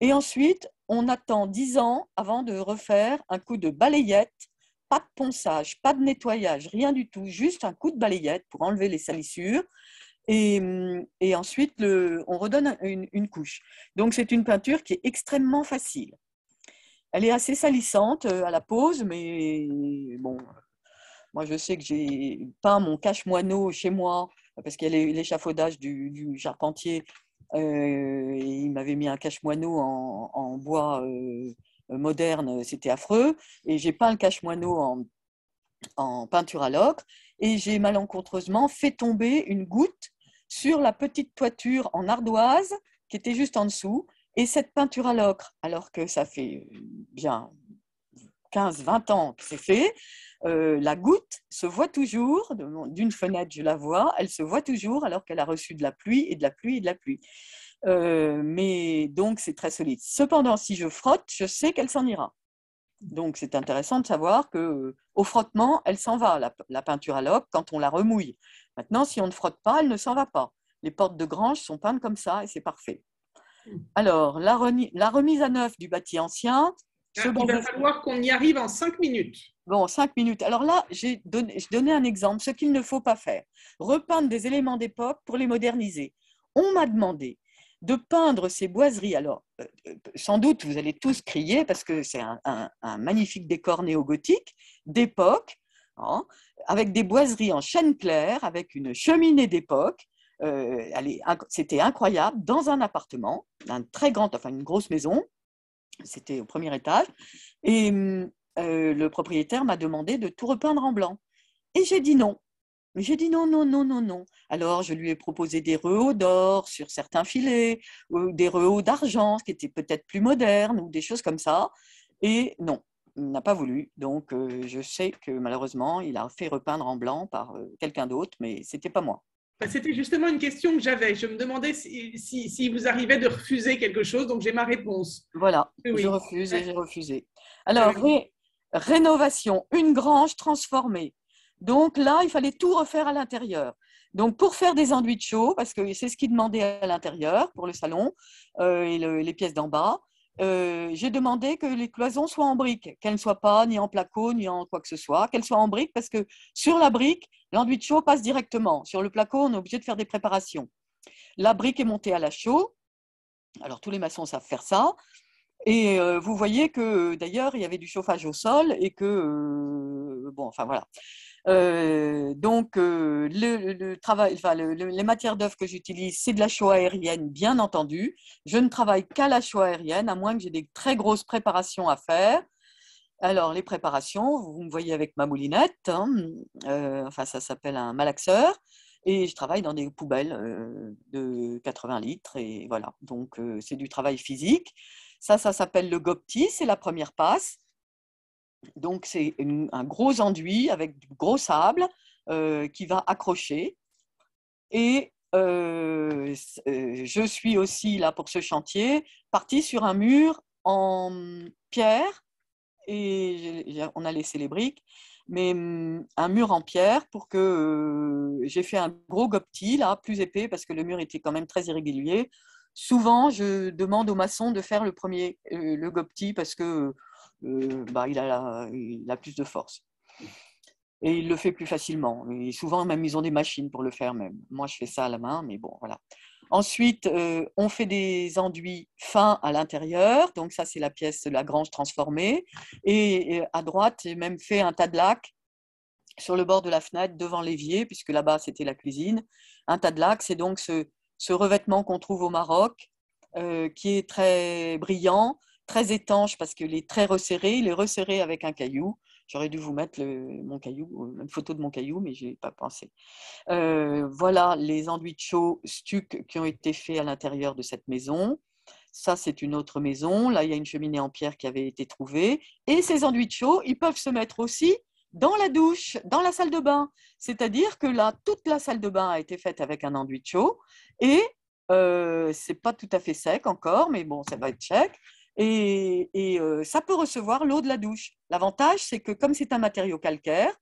et ensuite, on attend 10 ans avant de refaire un coup de balayette. Pas de ponçage, pas de nettoyage, rien du tout, juste un coup de balayette pour enlever les salissures. Et, mm, ensuite, on redonne une, couche. Donc, c'est une peinture qui est extrêmement facile. Elle est assez salissante euh, à la pose, mais bon, moi je sais que j'ai peint mon cache moineau chez moi parce qu'il y a l'échafaudage du, charpentier euh, il m'avait mis un cache-moineau en, bois euh, moderne, c'était affreux. Et j'ai peint le cache-moineau en, en, peinture à l'ocre. Et j'ai malencontreusement fait tomber une goutte sur la petite toiture en ardoise qui était juste en dessous. Et cette peinture à l'ocre, alors que ça fait euh, bien 15-20 ans que c'est fait, euh, la goutte se voit toujours, d'une fenêtre je la vois, elle se voit toujours alors qu'elle a reçu de la pluie et de la pluie et de la pluie. Euh, mais donc c'est très solide. Cependant, si je frotte, je sais qu'elle s'en ira. Donc c'est intéressant de savoir que euh, au frottement, elle s'en va, la, peinture à l'oc, quand on la remouille. Maintenant, si on ne frotte pas, elle ne s'en va pas. Les portes de grange sont peintes comme ça et c'est parfait. Mmh. Alors, la, remise à neuf du bâti ancien, ah, il va falloir qu'on y arrive en 5 minutes. Bon, cinq minutes. Alors là, j'ai donné, un exemple, ce qu'il ne faut pas faire. Repeindre des éléments d'époque pour les moderniser. On m'a demandé de peindre ces boiseries. Alors, euh, euh, sans doute, vous allez tous crier parce que c'est un, magnifique décor néo-gothique d'époque, hein, avec des boiseries en chêne clair, avec une cheminée d'époque. Euh, c'était incroyable, dans un appartement, un très grand, enfin une grosse maison, c'était au premier étage. Et euh, le propriétaire m'a demandé de tout repeindre en blanc. Et j'ai dit non. j'ai dit non, non, non, non, non. Alors je lui ai proposé des rehauts d'or sur certains filets, ou des rehauts d'argent, qui étaient peut-être plus modernes ou des choses comme ça. Et non, il n'a pas voulu. Donc euh, je sais que malheureusement, il a fait repeindre en blanc par euh, quelqu'un d'autre, mais c'était pas moi. Bah, c'était justement une question que j'avais. Je me demandais si, vous arrivait de refuser quelque chose, donc j'ai ma réponse. Voilà, je refuse et j'ai refusé. Alors, rénovation, une grange transformée. Donc là, il fallait tout refaire à l'intérieur. Donc pour faire des enduits de chaud, parce que c'est ce qu'ils demandaient à l'intérieur pour le salon euh, et les pièces d'en bas, euh, j'ai demandé que les cloisons soient en briques, qu'elles ne soient pas ni en placo, ni en quoi que ce soit, qu'elles soient en briques, parce que sur la brique, l'enduit de chaud passe directement. Sur le placo, on est obligé de faire des préparations. La brique est montée à la chaux. Alors, tous les maçons savent faire ça. Et euh, vous voyez que, d'ailleurs, il y avait du chauffage au sol et que, euh, bon, enfin voilà. Euh, donc, euh, le, travail, enfin, les matières d'œuvre que j'utilise, c'est de la chaux aérienne, bien entendu. Je ne travaille qu'à la chaux aérienne, à moins que j'ai des très grosses préparations à faire. Alors, les préparations, vous me voyez avec ma moulinette, hein, euh, enfin, ça s'appelle un malaxeur, et je travaille dans des poubelles de 80 litres, et voilà. Donc, c'est du travail physique. Ça, ça s'appelle le gopti, c'est la première passe. Donc c'est un gros enduit avec du gros sable euh, qui va accrocher. Et euh, euh, je suis aussi là pour ce chantier partie sur un mur en pierre et on a laissé les briques, mais mm, un mur en pierre pour que j'ai fait un gros gopti là, plus épais parce que le mur était quand même très irrégulier. Souvent, je demande aux maçons de faire le premier le gopti parce que euh, bah, il, a plus de force. Et il le fait plus facilement. Et souvent, même, ils ont des machines pour le faire même. Moi, je fais ça à la main, mais bon, voilà. Ensuite, euh, on fait des enduits fins à l'intérieur. Donc ça, c'est la pièce la de grange transformée. Et, à droite, j'ai même fait un tas de lacs sur le bord de la fenêtre, devant l'évier, puisque là-bas, c'était la cuisine. Un tas de lacs, c'est donc ce, revêtement qu'on trouve au Maroc, euh, qui est très brillant, très étanche parce qu'il est très resserré. Il est resserré avec un caillou. J'aurais dû vous mettre le, mon caillou, euh, une photo de mon caillou, mais je ai pas pensé. Euh, voilà les enduits de chaux stuc qui ont été faits à l'intérieur de cette maison. Ça, c'est une autre maison. Là, il y a une cheminée en pierre qui avait été trouvée. Et ces enduits de chaux, ils peuvent se mettre aussi dans la douche, dans la salle de bain. C'est-à-dire que là, toute la salle de bain a été faite avec un enduit de chaux. Et euh, c'est pas tout à fait sec encore, mais bon, ça va être sec et, euh, ça peut recevoir l'eau de la douche. L'avantage, c'est que comme c'est un matériau calcaire,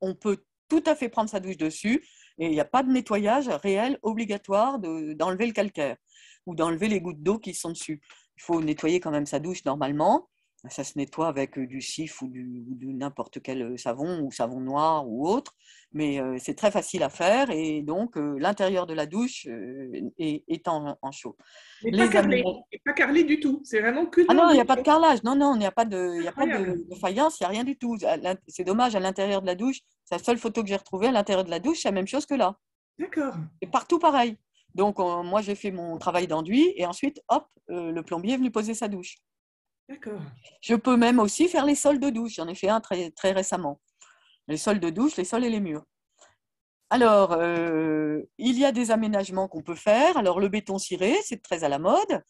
on peut tout à fait prendre sa douche dessus et il n'y a pas de nettoyage réel obligatoire d'enlever le calcaire ou d'enlever les gouttes d'eau qui sont dessus. Il faut nettoyer quand même sa douche normalement. Ça se nettoie avec du sif ou du, n'importe quel savon ou savon noir ou autre, mais c'est très facile à faire et donc l'intérieur de la douche est, en, chaud. Mais pas, carrelé, du tout, c'est vraiment que. Ah non, il n'y a pas de carrelage, non, non, il n'y a pas de, a pas de, faïence, il n'y a rien du tout. C'est dommage, à l'intérieur de la douche, c'est la seule photo que j'ai retrouvée à l'intérieur de la douche, c'est la même chose que là. D'accord. Et partout pareil. Donc, moi, j'ai fait mon travail d'enduit et ensuite, hop, le plombier est venu poser sa douche. Je peux même aussi faire les sols de douche. J'en ai fait un très, très récemment. Les sols de douche, les sols et les murs. Alors, euh, il y a des aménagements qu'on peut faire. Alors, le béton ciré, c'est très à la mode.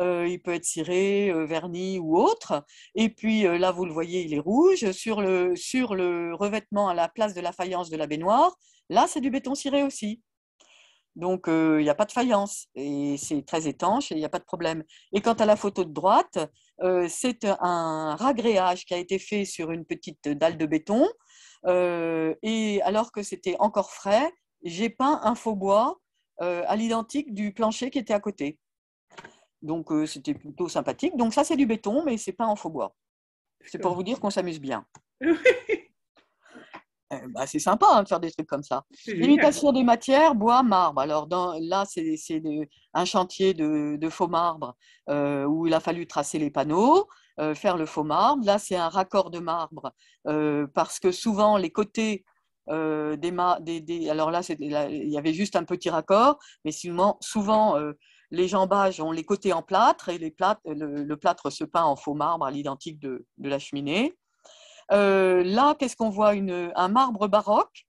Euh, il peut être ciré, vernis euh, verni ou autre. Et puis là, vous le voyez, il est rouge. Sur le, sur le revêtement à la place de la faïence de la baignoire, là, c'est du béton ciré aussi. Donc, il n'y a pas de faïence. Et c'est très étanche et il n'y a pas de problème. Et quant à la photo de droite, euh, c'est un ragréage qui a été fait sur une petite dalle de béton. Euh, et alors que c'était encore frais, j'ai peint un faux bois euh, à l'identique du plancher qui était à côté. Donc c'était plutôt sympathique. Donc ça c'est du béton, mais c'est pas en faux bois. C'est pour vous dire qu'on s'amuse bien. Eh ben, c'est sympa hein, de faire des trucs comme ça. L'imitation des matières, bois, marbre. Alors là, c'est un chantier de, faux marbre euh, où il a fallu tracer les panneaux, euh, faire le faux marbre. Là, c'est un raccord de marbre euh, parce que souvent les côtés des, alors là, il y avait juste un petit raccord, mais souvent, souvent les jambages ont les côtés en plâtre et le, plâtre se peint en faux marbre à l'identique de, la cheminée. Euh, là, qu'est-ce qu'on voit Un marbre baroque.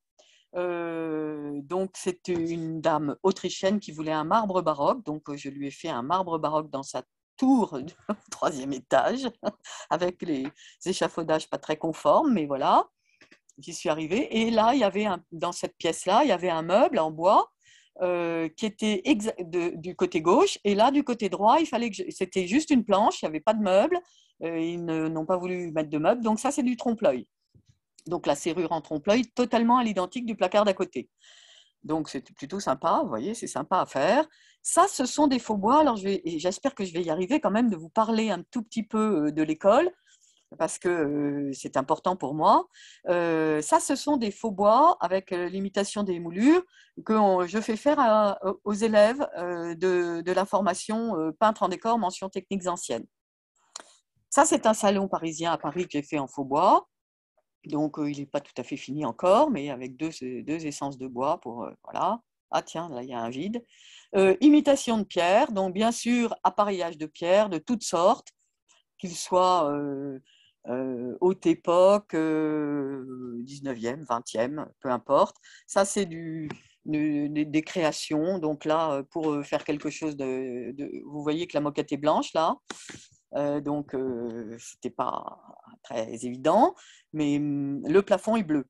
Euh, donc, c'est une dame autrichienne qui voulait un marbre baroque. Donc, euh, je lui ai fait un marbre baroque dans sa tour du troisième étage, avec les échafaudages pas très conformes, mais voilà, j'y suis arrivée. Et là, il y avait dans cette pièce-là, il y avait un meuble en bois euh, qui était du côté gauche. Et là, du côté droit, il fallait que c'était juste une planche, il n'y avait pas de meuble. Euh, ils n'ont pas voulu mettre de meubles Donc ça, c'est du trompe-l'œil. Donc la serrure en trompe-l'œil, totalement à l'identique du placard d'à côté. Donc c'est plutôt sympa, vous voyez, c'est sympa à faire. Ça, ce sont des faux bois. Alors j'espère que je vais y arriver quand même de vous parler un tout petit peu euh, de l'école parce que c'est important pour moi. ça, ce sont des faux bois avec l'imitation des moulures que je fais faire aux élèves de, la formation peintre en décor, mention techniques anciennes. Ça, c'est un salon parisien à Paris que j'ai fait en faux bois. Donc, il n'est pas tout à fait fini encore, mais avec deux, essences de bois pour. voilà. Ah, tiens, là, il y a un vide. imitation de pierre, donc bien sûr, appareillage de pierre de toutes sortes, qu'il soit... Euh, haute époque, 19e, euh, 20e, peu importe. Ça, c'est du, des créations. Donc là, euh, pour faire quelque chose de, Vous voyez que la moquette est blanche, là. donc, c'était pas très évident. Mais hum, le plafond est bleu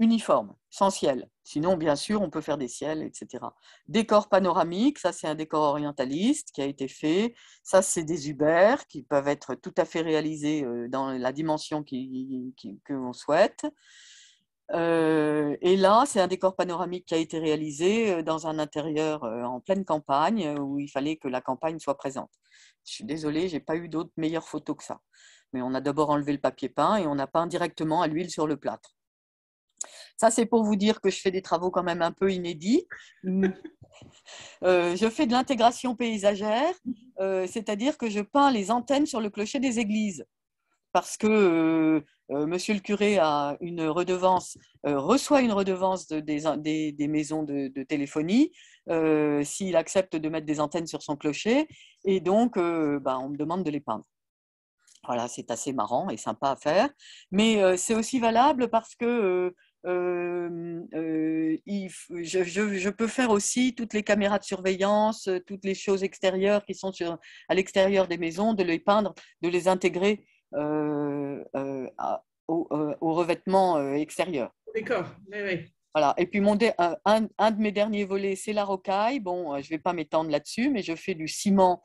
uniforme, sans ciel. Sinon, bien sûr, on peut faire des ciels, etc. Décor panoramique, ça c'est un décor orientaliste qui a été fait. Ça c'est des Uber qui peuvent être tout à fait réalisés euh, dans la dimension qui, que l'on souhaite. Euh, et là, c'est un décor panoramique qui a été réalisé euh, dans un intérieur en pleine campagne où il fallait que la campagne soit présente. Je suis désolée, j'ai pas eu d'autres meilleures photos que ça. Mais on a d'abord enlevé le papier peint et on a peint directement à l'huile sur le plâtre. Ça, c'est pour vous dire que je fais des travaux quand même un peu inédits. Mm. Euh, je fais de l'intégration paysagère, euh, c'est-à-dire que je peins les antennes sur le clocher des églises. Parce que euh, monsieur le curé a une redevance, reçoit une redevance de, des, maisons de, téléphonie s'il accepte de mettre des antennes sur son clocher. Et donc, bah, on me demande de les peindre. Voilà, c'est assez marrant et sympa à faire. Mais c'est aussi valable parce que je, peux faire aussi toutes les caméras de surveillance, toutes les choses extérieures qui sont à l'extérieur des maisons, de les peindre, de les intégrer au, revêtement extérieur. D'accord, Voilà. Et puis un, un, de mes derniers volets, c'est la rocaille. Bon, je ne vais pas m'étendre là-dessus, mais je fais du ciment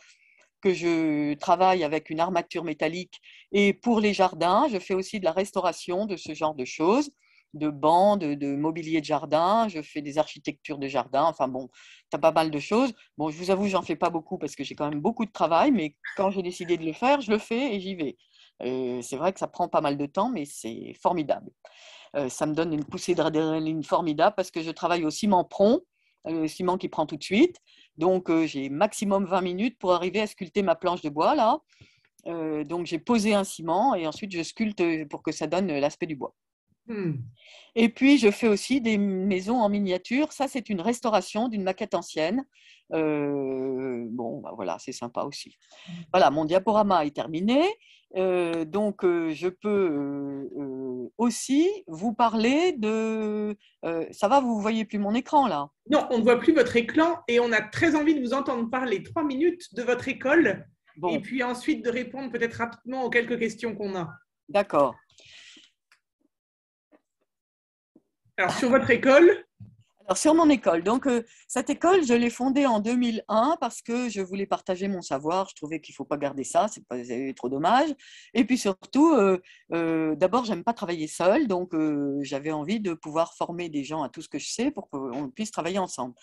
que je travaille avec une armature métallique. Et pour les jardins, je fais aussi de la restauration de ce genre de choses de bancs, de, mobilier de jardin, je fais des architectures de jardin, enfin bon, tu as pas mal de choses. Bon, je vous avoue, j'en fais pas beaucoup parce que j'ai quand même beaucoup de travail, mais quand j'ai décidé de le faire, je le fais et j'y vais. Euh, c'est vrai que ça prend pas mal de temps, mais c'est formidable. Euh, ça me donne une poussée d'adrénaline formidable parce que je travaille au ciment prompt, euh, le ciment qui prend tout de suite. Donc, j'ai maximum 20 minutes pour arriver à sculpter ma planche de bois, là. donc j'ai posé un ciment et ensuite je sculpte pour que ça donne l'aspect du bois. Hmm. Et puis, je fais aussi des maisons en miniature. Ça, c'est une restauration d'une maquette ancienne. Euh, bon, bah, voilà, c'est sympa aussi. Voilà, mon diaporama est terminé. Euh, donc, euh, je peux aussi vous parler de... ça va, vous ne voyez plus mon écran là Non, on ne voit plus votre écran et on a très envie de vous entendre parler trois minutes de votre école. Et puis ensuite de répondre peut-être rapidement aux quelques questions qu'on a. D'accord. Alors, sur votre école, alors, sur mon école. Donc, euh, cette école, je l'ai fondée en 2001 parce que je voulais partager mon savoir. Je trouvais qu'il ne faut pas garder ça, c'est pas trop dommage. Et puis surtout, euh, euh, d'abord, j'aime pas travailler seule, donc euh, j'avais envie de pouvoir former des gens à tout ce que je sais pour qu'on puisse travailler ensemble.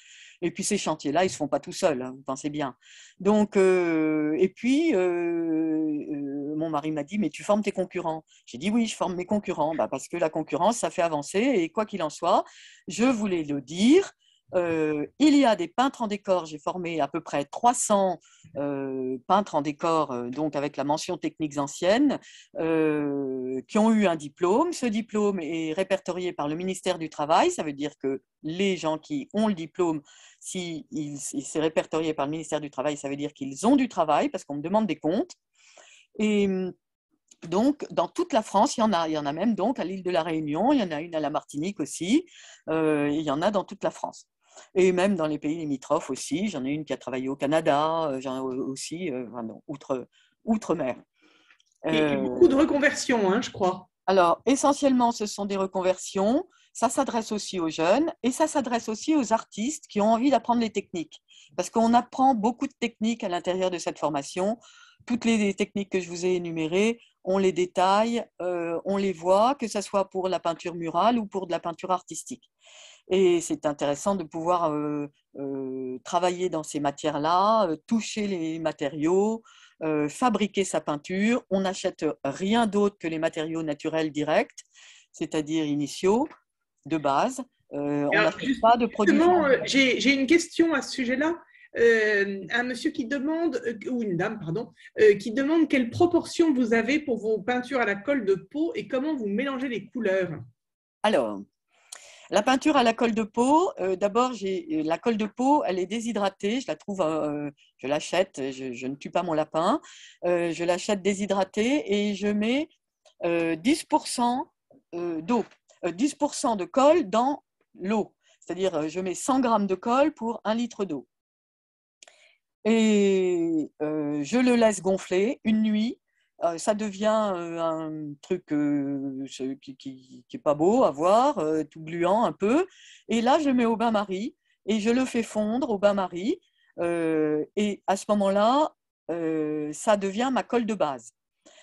Et puis ces chantiers-là, ils se font pas tout seuls, hein, vous pensez bien. Donc, et puis mon mari m'a dit, mais tu formes tes concurrents. J'ai dit oui, je forme mes concurrents, bah, parce que la concurrence, ça fait avancer. Et quoi qu'il en soit, je voulais le dire. Euh, il y a des peintres en décor. J'ai formé à peu près 300 euh, peintres en décor, euh, donc avec la mention techniques anciennes, qui ont eu un diplôme. Ce diplôme est répertorié par le ministère du Travail. Ça veut dire que les gens qui ont le diplôme, si s'est répertorié par le ministère du Travail, ça veut dire qu'ils ont du travail parce qu'on me demande des comptes. Et donc, dans toute la France, il y en a. Il y en a même donc à l'île de la Réunion, il y en a une à la Martinique aussi, euh, il y en a dans toute la France. Et même dans les pays limitrophes aussi. J'en ai une qui a travaillé au Canada, euh, j'en ai aussi, euh, outre, outre-mer. il y a beaucoup de reconversions, hein, je crois. Alors, essentiellement, ce sont des reconversions. Ça s'adresse aussi aux jeunes et ça s'adresse aussi aux artistes qui ont envie d'apprendre les techniques. Parce qu'on apprend beaucoup de techniques à l'intérieur de cette formation. Toutes les techniques que je vous ai énumérées, on les détaille, euh, on les voit, que ce soit pour la peinture murale ou pour de la peinture artistique. Et c'est intéressant de pouvoir euh, euh, travailler dans ces matières-là, toucher les matériaux, fabriquer sa peinture. On n'achète rien d'autre que les matériaux naturels directs, c'est-à-dire initiaux, de base. on n'achète pas de produits. J'ai une question à ce sujet-là. Euh, un monsieur qui demande, euh, ou une dame, pardon, euh, qui demande quelle proportion vous avez pour vos peintures à la colle de peau et comment vous mélangez les couleurs. Alors, la peinture à la colle de peau, d'abord, j'ai la colle de peau, elle est déshydratée. Je la trouve, je l'achète. Je, ne tue pas mon lapin. je l'achète déshydratée et je mets 10% d'eau, 10% de colle dans l'eau. C'est-à-dire, je mets 100 g de colle pour un litre d'eau. Et euh, je le laisse gonfler une nuit. Euh, ça devient euh, un truc qui n'est pas beau à voir, tout gluant un peu. Et là, je le mets au bain-marie et je le fais fondre au bain-marie. et à ce moment-là, ça devient ma colle de base.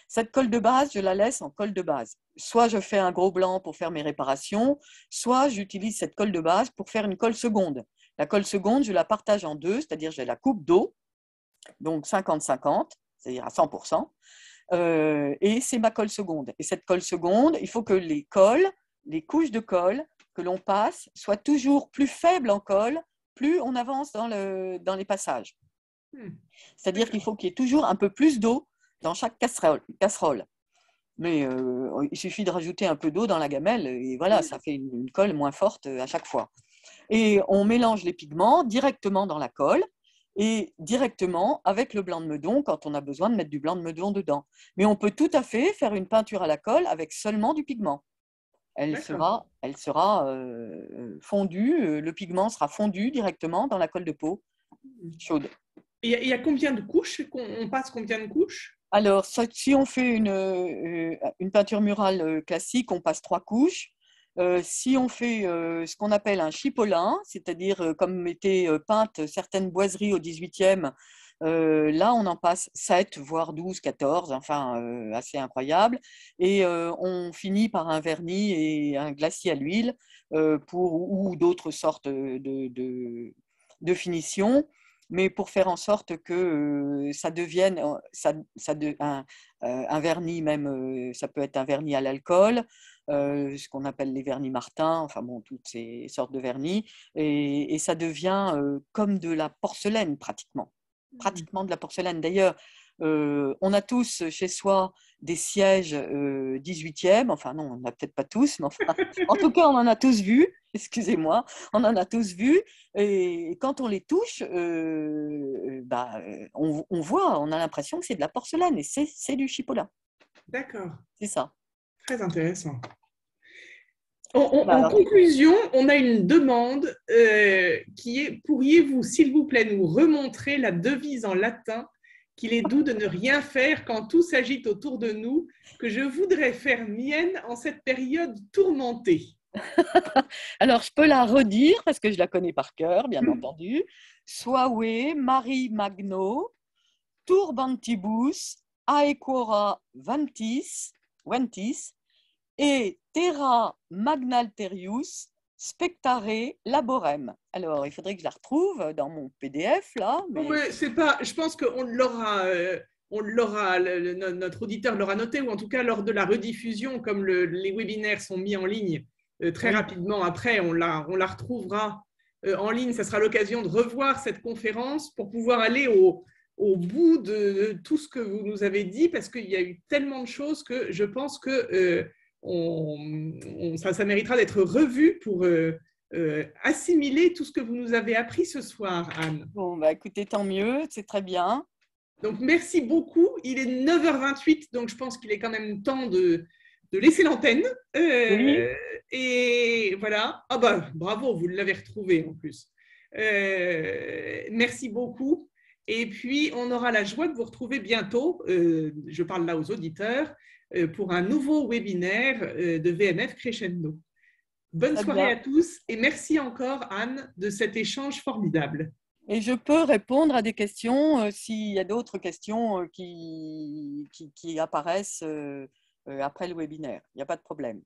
Cette colle de base, je la laisse en colle de base. Soit je fais un gros blanc pour faire mes réparations, soit j'utilise cette colle de base pour faire une colle seconde. La colle seconde, je la partage en deux, c'est-à-dire j'ai la coupe d'eau, donc 50-50, c'est-à-dire à 100%. Euh, et c'est ma colle seconde. Et cette colle seconde, il faut que les colles, les couches de colle que l'on passe soient toujours plus faibles en colle, plus on avance dans, les passages. Hmm. C'est-à-dire qu'il faut qu'il y ait toujours un peu plus d'eau dans chaque casserole. Mais euh, il suffit de rajouter un peu d'eau dans la gamelle et voilà, hmm. ça fait une, colle moins forte euh, à chaque fois. Et on mélange les pigments directement dans la colle et directement avec le blanc de meudon quand on a besoin de mettre du blanc de meudon dedans. Mais on peut tout à fait faire une peinture à la colle avec seulement du pigment. Elle sera, elle sera euh, fondue, euh, le pigment sera fondu directement dans la colle de peau chaude. il y, a combien de couches On passe combien de couches Alors, si on fait une, euh, une peinture murale classique, on passe trois couches. Euh, si on fait euh, ce qu'on appelle un chipolin, c'est-à-dire euh, comme étaient peintes certaines boiseries au XVIIIe, là on en passe 7, voire 12, 14, enfin assez incroyable. Et on finit par un vernis et un glacis à l'huile ou d'autres sortes de, finitions mais pour faire en sorte que ça devienne ça, un, vernis même, ça peut être un vernis à l'alcool, euh, ce qu'on appelle les vernis Martin, enfin bon, toutes ces sortes de vernis, et, ça devient euh, comme de la porcelaine pratiquement, mmh pratiquement de la porcelaine. D'ailleurs, euh, on a tous chez soi des sièges 18e, enfin non, on n'a peut-être pas tous, mais en tout cas, on en a tous vu, excusez-moi, on en a tous vu, et quand on les touche, bah, on, voit, on a l'impression que c'est de la porcelaine, et c'est du chipola. D'accord. C'est ça. Très intéressant. En, bah conclusion, on a une demande euh, qui est pourriez-vous, s'il vous plaît, nous remontrer la devise en latin qu'il est doux de ne rien faire quand tout s'agite autour de nous, que je voudrais faire mienne en cette période tourmentée. Alors, je peux la redire parce que je la connais par cœur, bien mm. entendu. Soawe Marie Magno, turbantibus aequora vantis, Wentis et Terra Magnalterius Spectare Laborem. Alors, il faudrait que je la retrouve dans mon PDF là. Mais... c'est pas. Je pense qu'on l'aura. Euh, on l'aura, notre auditeur l'aura noté, ou en tout cas lors de la rediffusion, comme les webinaires sont mis en ligne euh, très rapidement après, on la, on la retrouvera euh, en ligne. Ça sera l'occasion de revoir cette conférence pour pouvoir aller au, au bout de tout ce que vous nous avez dit, parce qu'il y a eu tellement de choses que je pense que euh, ça, méritera d'être revu pour euh, euh, assimiler tout ce que vous nous avez appris ce soir, Anne. Bon, bah, écoutez, tant mieux, c'est très bien. Donc, merci beaucoup. Il est 9h28, donc je pense qu'il est quand même temps de, laisser l'antenne. Et voilà. Ah bah, bravo, vous l'avez retrouvé en plus. merci beaucoup. Et puis, on aura la joie de vous retrouver bientôt, euh, je parle là aux auditeurs, euh, pour un nouveau webinaire euh, de VMF Crescendo. Bonne soirée à tous et merci encore, Anne, de cet échange formidable. Et je peux répondre à des questions s'il y a d'autres questions qui, qui, apparaissent après le webinaire. Il n'y a pas de problème.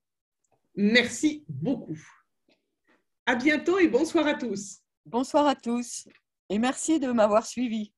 Merci beaucoup. À bientôt et bonsoir à tous. Bonsoir à tous et merci de m'avoir suivi.